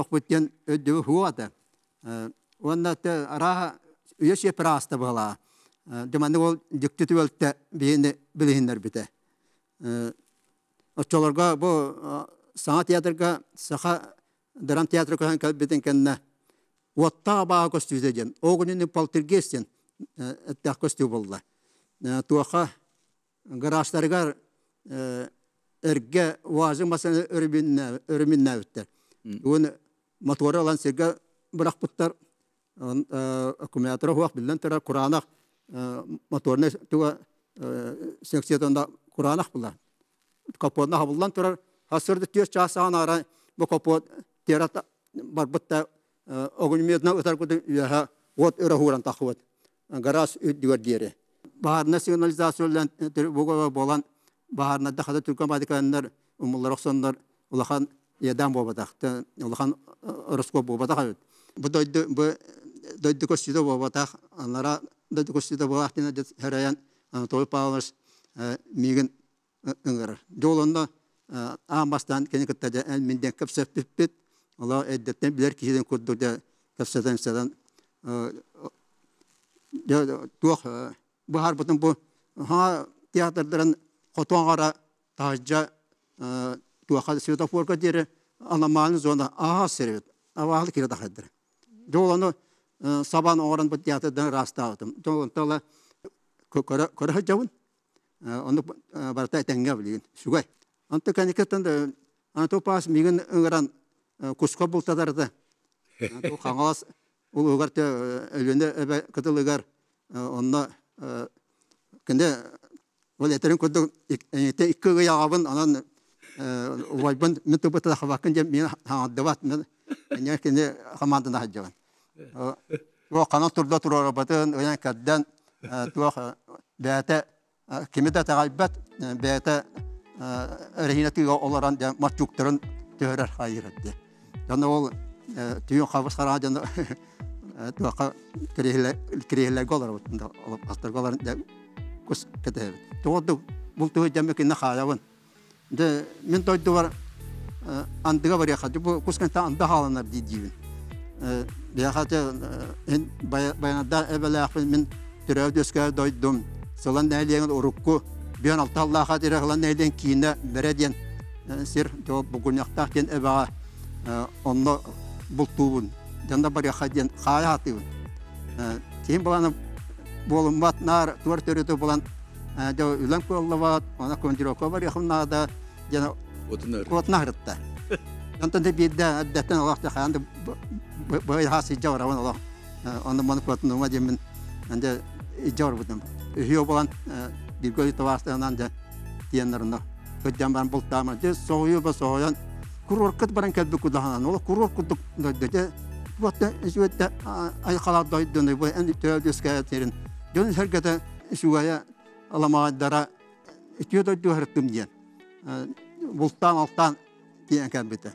хуады. өддөбү хуата. Оннаты араха епір асты бұла. Деманды ол дүкті өлтті бейіні білігіндер біті. Отчоларға бұл саңа театрға, саха драм театры көһән кәл бетен кәннә. Отта баа көсті ден. Огынны полтергестен әттә көстү булды. Туаха гаражларга эрге вазы масын өрминнә өрминнә үтте. Оны моторы алан сеге бұрақпыттар э, аккумулятора хуақ білден тара құранақ э, моторны туа э, сексетонда құранақ бұла капотна хабылдан тұрар хасырды тез часаған ара бұл капот терат бұтта огнемедна өтар көді яха от өрі хуран тақуат гараж үддігер дері баарына сигнализациялан болан баарына дахада түркан бадиканнар умуллар оқсоннар улахан Ядан бобатақты, олған ұрысқо э, бобатақ әует. Бұ дойды дойды көстеді бобатақ, анлара дойды көстеді болақтына дет әраян Анатолий э, Павлович э, мегін үңірі. Жолында аңбастан кені күттәді ән менден көпсәп бітпет, ола әддеттен білер кейден кешеден көрдікді көпсәден сәден туақ бұхар бұтын бұ театрдарын қотуан қара тажжа Tuaka svetofор kadere alamani зона аға servet. Avalı kira dahadır. Jolano сабан oran batiyata dan rasta otum. Jolon tala Уайбын мен тобыта да хабакын же мен хаңаддават мен мен кене хамандына хаджаван. о қана турда турора батын оян каддан туах бәтә кимедә тагайбат бәтә рәхинәтү оларан да матчуктырын төрәр хайратты. Яна ол түйін қабыс қара жана туақа киреле голар бутында алып астар голар көс кете. Тоғды бұл төй жәмекіне хаявын де мен тойды бар, андыга бар яхаты бу кусканта анда халанар ди дивин яхаты эн баянада эбелах мен төрөв дөскө дойдум солан нәйлеген урукку бен алталла хатыра гылан нәйлен кийне береден э, сир то бугунактак ден эбага э, онно бултуун жанда бар яхаден хаятыбын тем э, буланы болумбат нар туар төрөтө булан жо үлән коллават ана командировка бар яхыннада жана отунар ытта онтон да бирде аддаттан ханды хаанды бой хасы жаураван олох онда маны котунума демин анде жаурбутым үйө болан биргой тавастанан да тиеннерно көдден баран бултама де союю ба союян куроркыт баран келби кудаханан ол куроркутук дөдө те жуетте айқалар дойдыны бу эн төөлдүскә терин. Дөн сәргәдә шуая аламадара итүдә бултан э, алтан диэкэн бите.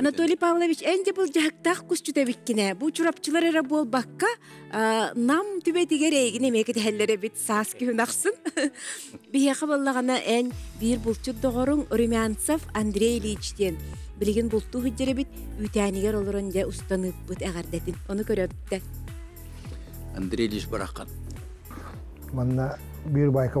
Анатолий Павлович, әнде бұл жақтақ күсчі кіне. Бұл чұрапчылар әрі бол баққа, ә, нам түбетігер егіне мекет әллері бит сас күйінақсын. Бияқы болағана ән бір бұлчы доғырын Румянцев Андрей Ильичтен. Білген бұлту хүддері біт үтәнігер олырын де ұстанып бұт әғардәдін. Оны көрөпті. Андрей Ильич бараққан. Манна бір байқы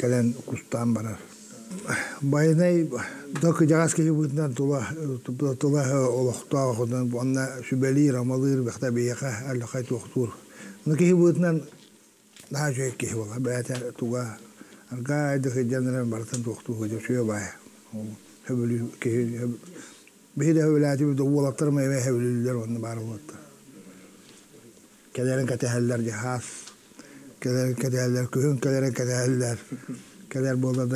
кэлэн кустан барар Байнай док жагас кеге бүтнән тула тула э, олохта ходан бонна шүбәли рамалыр бахта бияха әллә кайт вахтур. Ну кеге бүтнән нажы кеге була бәтә туга арга дәхе җаннан бартан вахту хоҗа шуя бай. Хөбүлү кеге беде хөбүләти бу дулаптырмай бәһәбүлләр онны бар булды. Кәдәрен кәтәһәлләр җиһаз Keder kederler, köhün kedere kederler. Keder oh. boldan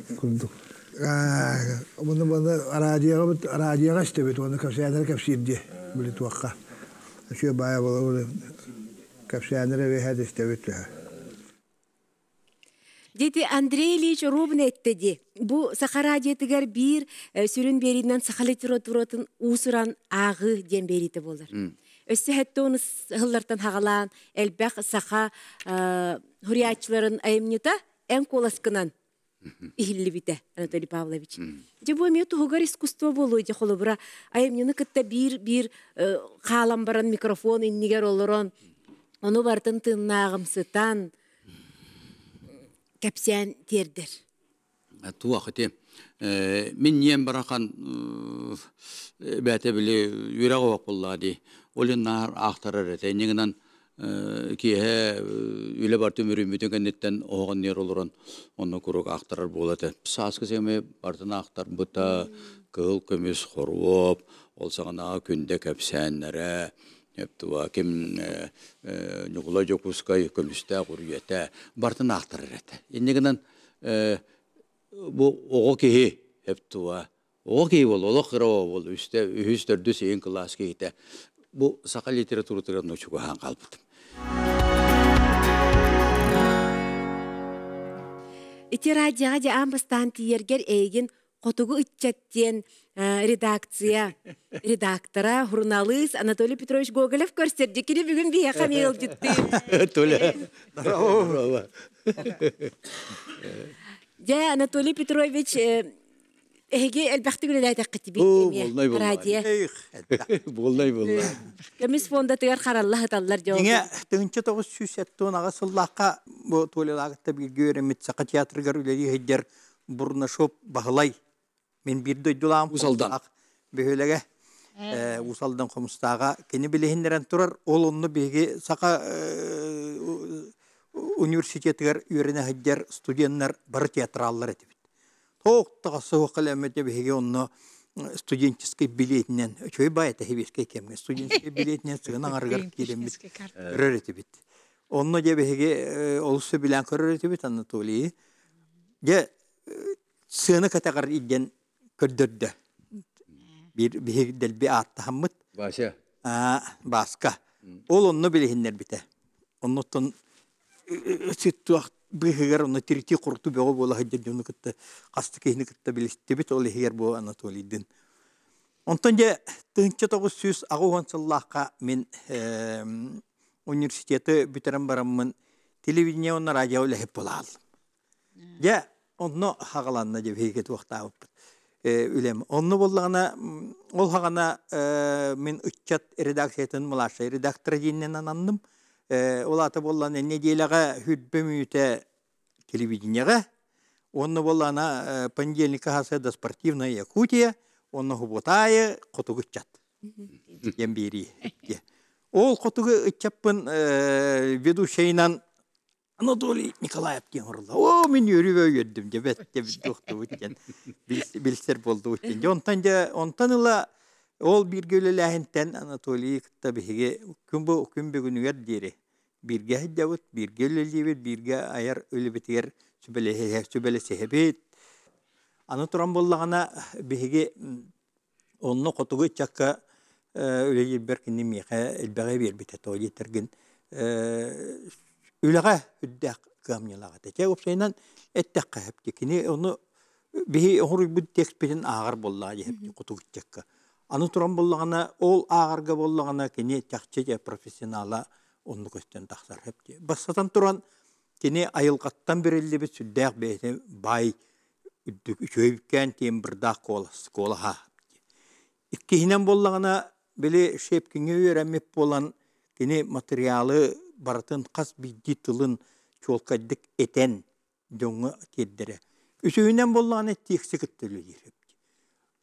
Bunu bunu araziyaga araziyaga istebet onu kapsayanlara kapsiydi Андрей Ильич Рубын эттеди. Бу сақа жетигер бир сүрүн беринен сақа литературатын усуран ағы ден болыр. болар. әтті оны хыллартан хагалан, әлбәх саха хуриятчыларын айымнита Ихиллибите Анатолий Павлович. Же бу эмиоту хугар искусство Володя же холобра. Ай эмнюны кытта бир бир халам баран микрофон иннигер олорон. Ону бартын тыннагым сытан. Капсян тердер. Туа хыты. Мен нем барахан бәте биле юрагы вак булла ди. Олын нар ахтарар эте. Нигинан Э, киһе э, үле барты мөрүм бүтүн кеннеттен оған нер олорон онно курук актарар семе бартына актар бута кыл көмүс хорвоп ол сагана күндө кепсәннере эптуа ким э, нугула жокускай көмүстә курюете бартына актарар эте иннегенен бу ого киһи эптуа ого киһи бол олох кыра бол үстә үһүс төрдүс бу сақа литература Эти радияға де амбастан тиергер эйген котугу итчаттен э, редакция редактора журналист Анатолий Петрович Гоголев көрстерді кире бүгін бия қамел дітті. Толя. Анатолий Петрович э, Эһиги элбәхте гүлеләй тәккәти бит димә. Радия. Булдай булла. Кемис фонда тегәр харалла хаталлар җавап. Ниңә төнче тогыз сүсәттүн ага сыллакка бу толелагытта бир гөрем митсәкә театр гөрүләй хәддер бурны шоп баһлай. Мен бір дә дулам. Усалдан. Бөһөләгә усалдан комстага Кені билеһендерен тұрар, ол онны беге сақа университетгәр үренә хәддер студентлар бар театраллар итеп тоқтағасы оқыламеде беге онны студенческий билетінен чөй байта хибиске кемге студенческий билетінен сыгын аңаргар келембит рөретибит онны де беге э, олысы билен көрөретибит анатолий де э, сыны катагар иден көрдөрдө Бір беге делби атта хаммыт баша а баска ол онны билехиннер бите оннотон э, сүттуак быһыгар уна тирити курту бөгө була хыджа жуну кытта касты кехни кытта билистебит ол егер эхигер бу анатолийдин онтон же тыынча тогуз сүз агуган сыллаакка мен университеты бүтерен бараммын телевидение онна радио лехеп болаал я онно хагаланна же бейгет уактаабыппыт үлем онно боллагана ол хағана мен ыччат редакциятын мылаша редактор диинен анандым Э, олаты болланы неделяға хүтбемүйте телевидениеға, онны боллана э, понедельника да спортивная Якутия, онны хубутайы құтығы чат. Ембери. Ол құтығы үтчаппын э, ведущайынан Анатолий Николаев деген ұрылы. О, мен өріп өйедім, деп әттеп жоқты өткен. Білістер болды өткен. Онтан да, онтан ұла, ол бір ләхінттен Анатолий күтті бігі күмбі күмбі күнігер биргэһи дэвит бирге үлэлиибит биргэ аяр үлэбитигэр сүбэлэсэһэбит аны туран боллагана Аны онно хотугу чакка э, үлэлииббер кинни миэхэ элбэҕэ биэрбитэ тоолииттергин э, үлэҕэ үддээх кыамньылагата те упсайынан эттеккэһэпти кини ону биһи оһуруйбут текспитин ааҕар боллаа аны туран боллагана ол ааҕарга боллагана кини э, профессионала онны көстен тахсар хепти. Бассатан туран кене айылғаттан береллебе сүддәк бәйне бай үддік үшөйбіккен тем дақ кола ха. Иккихинен боллағына біле шепкіңе өремеп болан кене материалы баратын қас бидди тылын чолкаддік етен дөңі кеддері. Үшөйінен боллағына тексі күттілі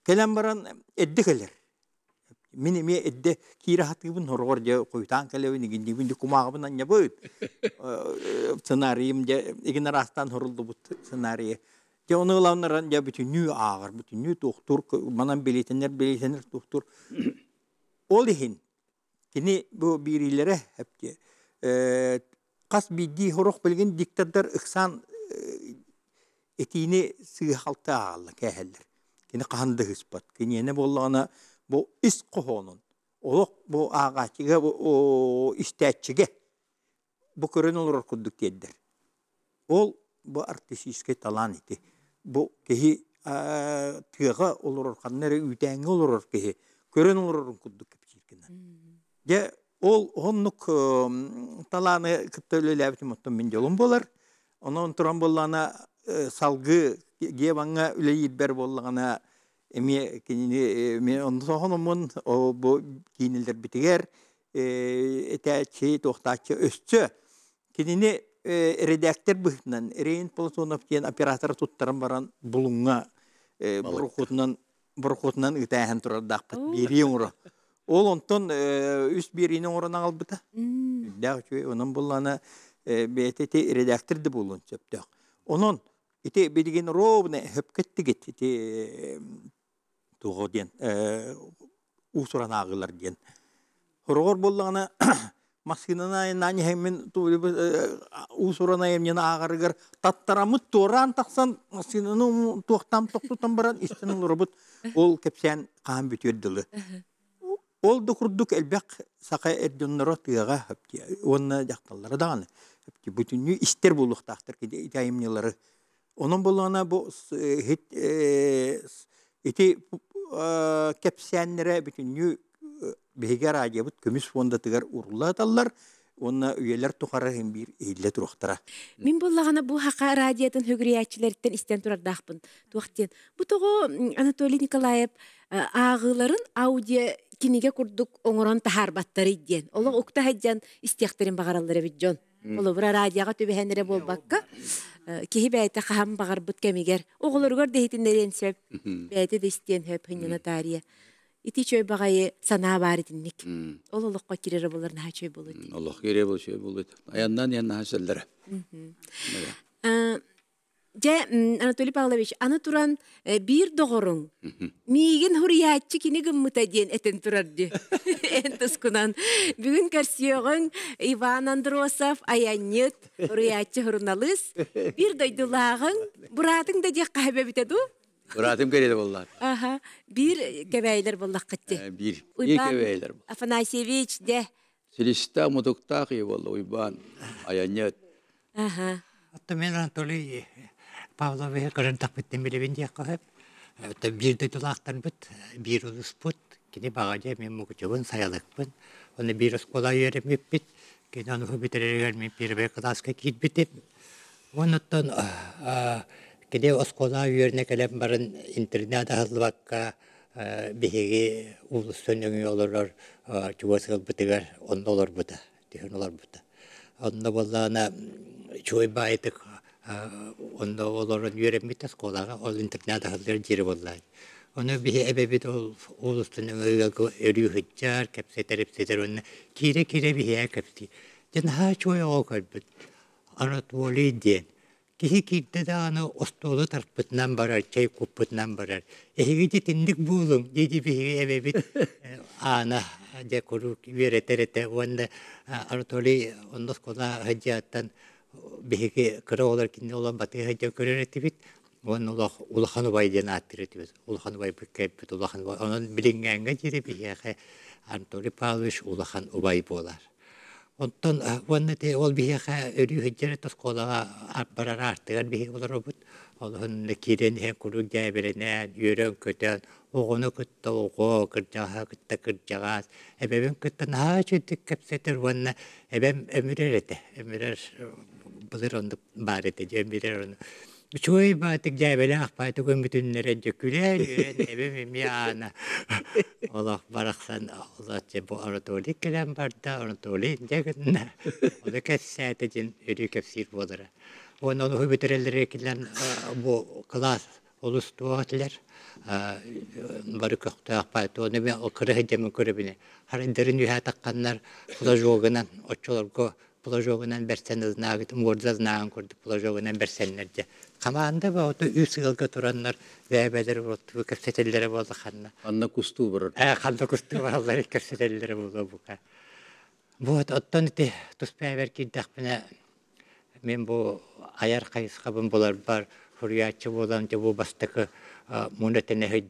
Кәлем баран әдді Мин ми эдде кире хатыбын хоргор же койтан келеби нигин дибин кумагыбын анья бойт. Сценарием же игин растан хорулду бут сценарий. Те оны лавнаран же бүтүн нүү агыр, бүтүн доктор манан билетенер билетенер доктор. Ол ихин. Кини бу бирилере әпті, Кас бидди хорох билген диктатор ыксан этини сыйхалта алла кәһәлләр. Кини каһанды хиспат. Кини не боллагына бо ис qohonun. Oluq бу ağaçıga, bu бу bu körün olur kuduk dediler. Ol bu artistişke talan idi. Bu kehi tığığa olur kanları ütengi ол оннук э, таланы кыттөлөләбити мен болар. Онон туран боллана э, салгы геванга үлейит эми мен онсохономун бу кинилдер битигер этәчи тохтачы өссө кинини редактор быхнан рейн полосунов кин оператор туттарым баран булунга булуңа бурхутунан бурхутунан ытахан турардакпыт бириң уро ол онтон үс бирини орон албыта дагчы онун буллана бетети редактор да булун сөптөк онон ити бидигин ровно хөпкеттигит ити туғы ден, ұсыран э, ағылар ден. хоргор болғана маскинана нани хеммен тулы э, усурана емнен агарыгар таттарамы торан таксан маскинаны тохтам тохтутан баран истен робот ол кепсен кам бүтөрдүлү ол әлбек элбек сака эрдөннөрө тыга хапти онна жакталлары даганы хапти бүтүнү истер булуктактыр кеде таимнелары онун болгона бу э, Э, кепсәннере бүтін ню беге радия бут көміс фонда тыгар урла таллар онна үйелер тухара хем бир эйле турактара мин буллагана бу хака радиятын хөгүриячилерден истен турардакпын туактен анатолий николаев э, ағыларын аудио киниге құрдық оңыран тахар баттары диен олог укта хаджан истехтерин багараллар эбит жон Оловра радияға төбәһәнере болбакка. Э, киһи бәйте хаһам багар бут кемигер. Оғлоргор дейтиннерен сөп. Бәйте дистен хөп хинна тария. Ити чөй багайы сана бар идинник. Ол олоққа кирере болар наһа чөй болот. Олоқ кире бол чөй болот. Аяндан яна хасалдыр. Жа, Анатолий Павлович, аны туран бир доғорың. Миген хуриятчы кини гыммыта ден этен турар ди. Эн тыскунан. Бүгін көрсеғын Иван Андросов, Аянет, хуриятчы хурналыс. Бір дойдулағын, бұратың да дек қайбе бітеду? Бұратым кереді болар. Аха, бір кәбәйлер болақ қытте. Бір, бир кәбәйлер болар. Афанасьевич де. Селиста е еболы, Уйбан, Аянет. Аха. мен Анатолий ехе. Павлов бер көрән тақпыттен билебин бир дөй тулактан бит, э, бир улус бут, мен мукчубун саялыкпын. Оны бир ус кола ерем бит, кини аны хөбитерегер мен бир бер класска кит бит. Онуттан э, э, кини ус кола барын интернет улус оннолор бута, Онда боллана чой онда олорон үйренмитес колага ол интернет ахылдер жери боллай. Оны бихи эбебит ол улустун өйгөгө өрүү хыджар, кепсетер, эпсетер, онна кире-кире бихи әкепси. Ден ха чуя ол көрбіт. Аны туоли ден. Кихи кирде да аны остолы тарпытынан барар, чай куппытынан барар. Эхиги тиндик булуң, деди бихи эбебит ана де куру веретерете, онда аны толи ондос кола хыджаттан беһиги кыра олар кинне ола батыга жа көрөр этибит он улах улаханубай ден аттыр этибит улаханубай бүккеппит улаханубай онон жири Павлович улахан убай болар онтон э, уонна те ол бихехе өрүү хиджере тосколага барар артыгар бихе болар обут олхун кирен көтөн огону кытта былыр бар эте же билер чой ба тик жай беле ах пай тугун бүтүн нерен жөкүлер эбе ми ана олах бараксан олат же бу анатолий келен барда анатолий жагынна ода кессәте жин өрү кепсир келен класс олус туатлер бары көктөөх оны мен пуложогунан берсен ызнаагытым уорза знаагын курдук пуложогунан берсеннерде камаанда ба үс ылга тураннар вээбедер болту көрсөтеллери ханна анна ханна вот оттон ити мен бу аяр кайыскабын булар бар фурячы болам же бу бастакы муна кеммер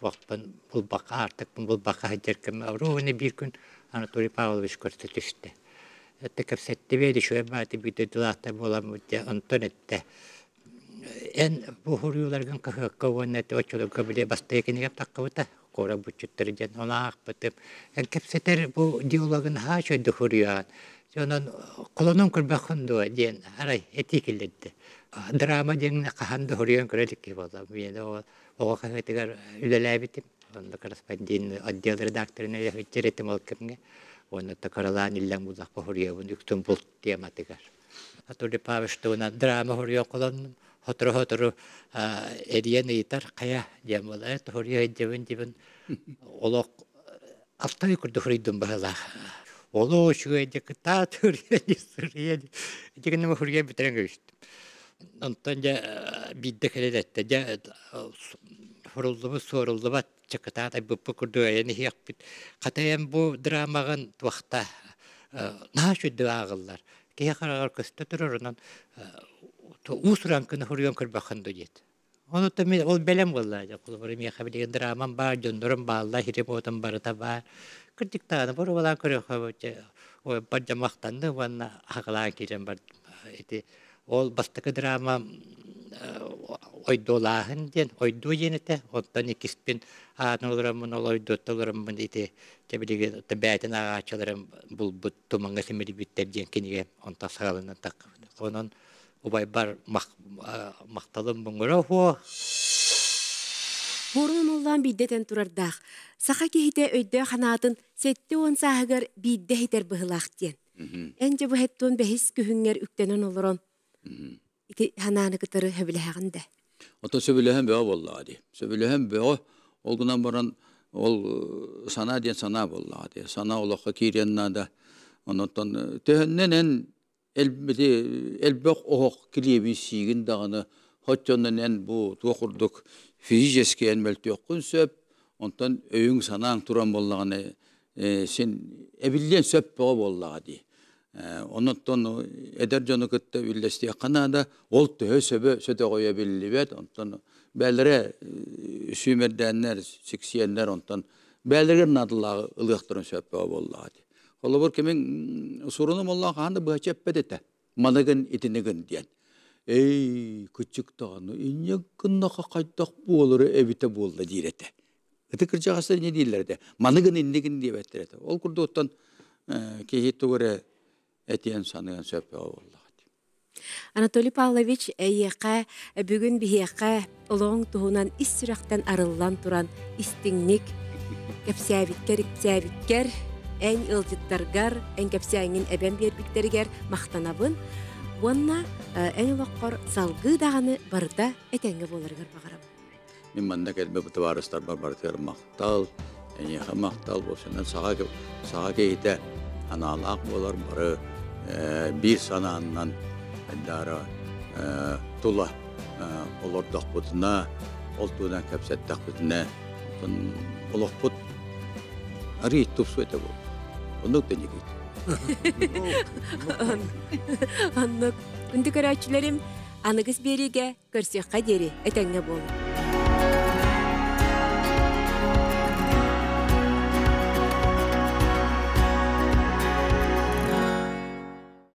бақа бир күн Анатолий Павлович көрті түшті. Әтті бейді шөй бәті бейді дылақта болам өте Ән бұл хұрыйларған бастай таққа қора бұтшыттыр жән диалогын ға Сонан құлының күрбәқын арай, әті келдірді. Драма деңіне қаханды хұрыйан отдел редакторына яхичеретим олкемге онна токаралан иллен А похуриевын үктүн бул тематыгар Атули Павыштуна драма хурьё колонным хотру хотру кая олок э, алтай курду хоруллубут суоруллубат чыкытаат айбыппы курдуайын хиякпит катаян бу драмаган туахта э, наашүддү аагыллар кие харагар көстө турорунан э, уусуран кыны хуруйон көрбахынду диет Onu da mi ol belem vallahi kulvarım ya kabili dramam var, döndürüm bağla, hirim бар barıda var. Э, ол ойдолааһын диэн ойду иенете онтон икиспин аанулараммын ол ойдутталараммын ити тебилиги бээтин агаачаларым булбут тумаңа симирибиттер диэн киниге онта сагалынан так онон убайбар макталым буңура хуо Бурун уллан биддетен турардах. Саха кихите өйдө ханаатын сетте он сахагар бидде хитер быхылах диен. Энже бу хеттон бехис күхүңер үктенен олорон хананыкытары хөбүлэһэҕин да ото сөбүлөһөн бөө боллаҕа ди сөбүлөһөн бөө ол гынан баран ол сана диэн сана боллаҕа ди сана олохха кииренна да онотон төһөнненен элбити элбөх охох килиеби сиигин дагыны хоттонненен бу туохурдук физически энмелтүөхкүн сөп онтон өйүң санаң туран боллаганы сен эбиллен сөп бөҕө боллаҕа Э, Онуттон эдер жону көттө үйлөстү канада ол төһө сөбө сөтө коя билибет онтон бәлере э, сүймердәннәр сиксиеннәр онтон бәлере надыллагы ылыктырын сөппө болла ди холобур кемин суруну молла ханды бачеп бедете маныгын итинигин диен эй күчүк тагыны инне кыннака кайдак болыры эбите болду дирете ытыкыр жагасы не дийлерде маныгын иннигин диебеттерете ол курдуттан э, кехи тугуре этиен саныган сөпө болла Анатолий Павлович әйеқа бүгін бігеқа ұлоң туһунан ис сүрақтан арыллан туран істіңнік, кәпсәбиткер иксәбиткер ән ылдыттаргар ән кәпсәңин әбән бербиктерігер мақтанабын уанна ән э, улаққор салгы дағаны барда әтәңге болыргар бағарам мен манда кәлбе бұтыбарыстар бар бартер мақтал әнеха мақтал болсынан саға саға аналақ болар бары Би санааннан дары тула олордох бутуна ол туна тупсу это бол онук тени кит аннук бериге көрсе қадері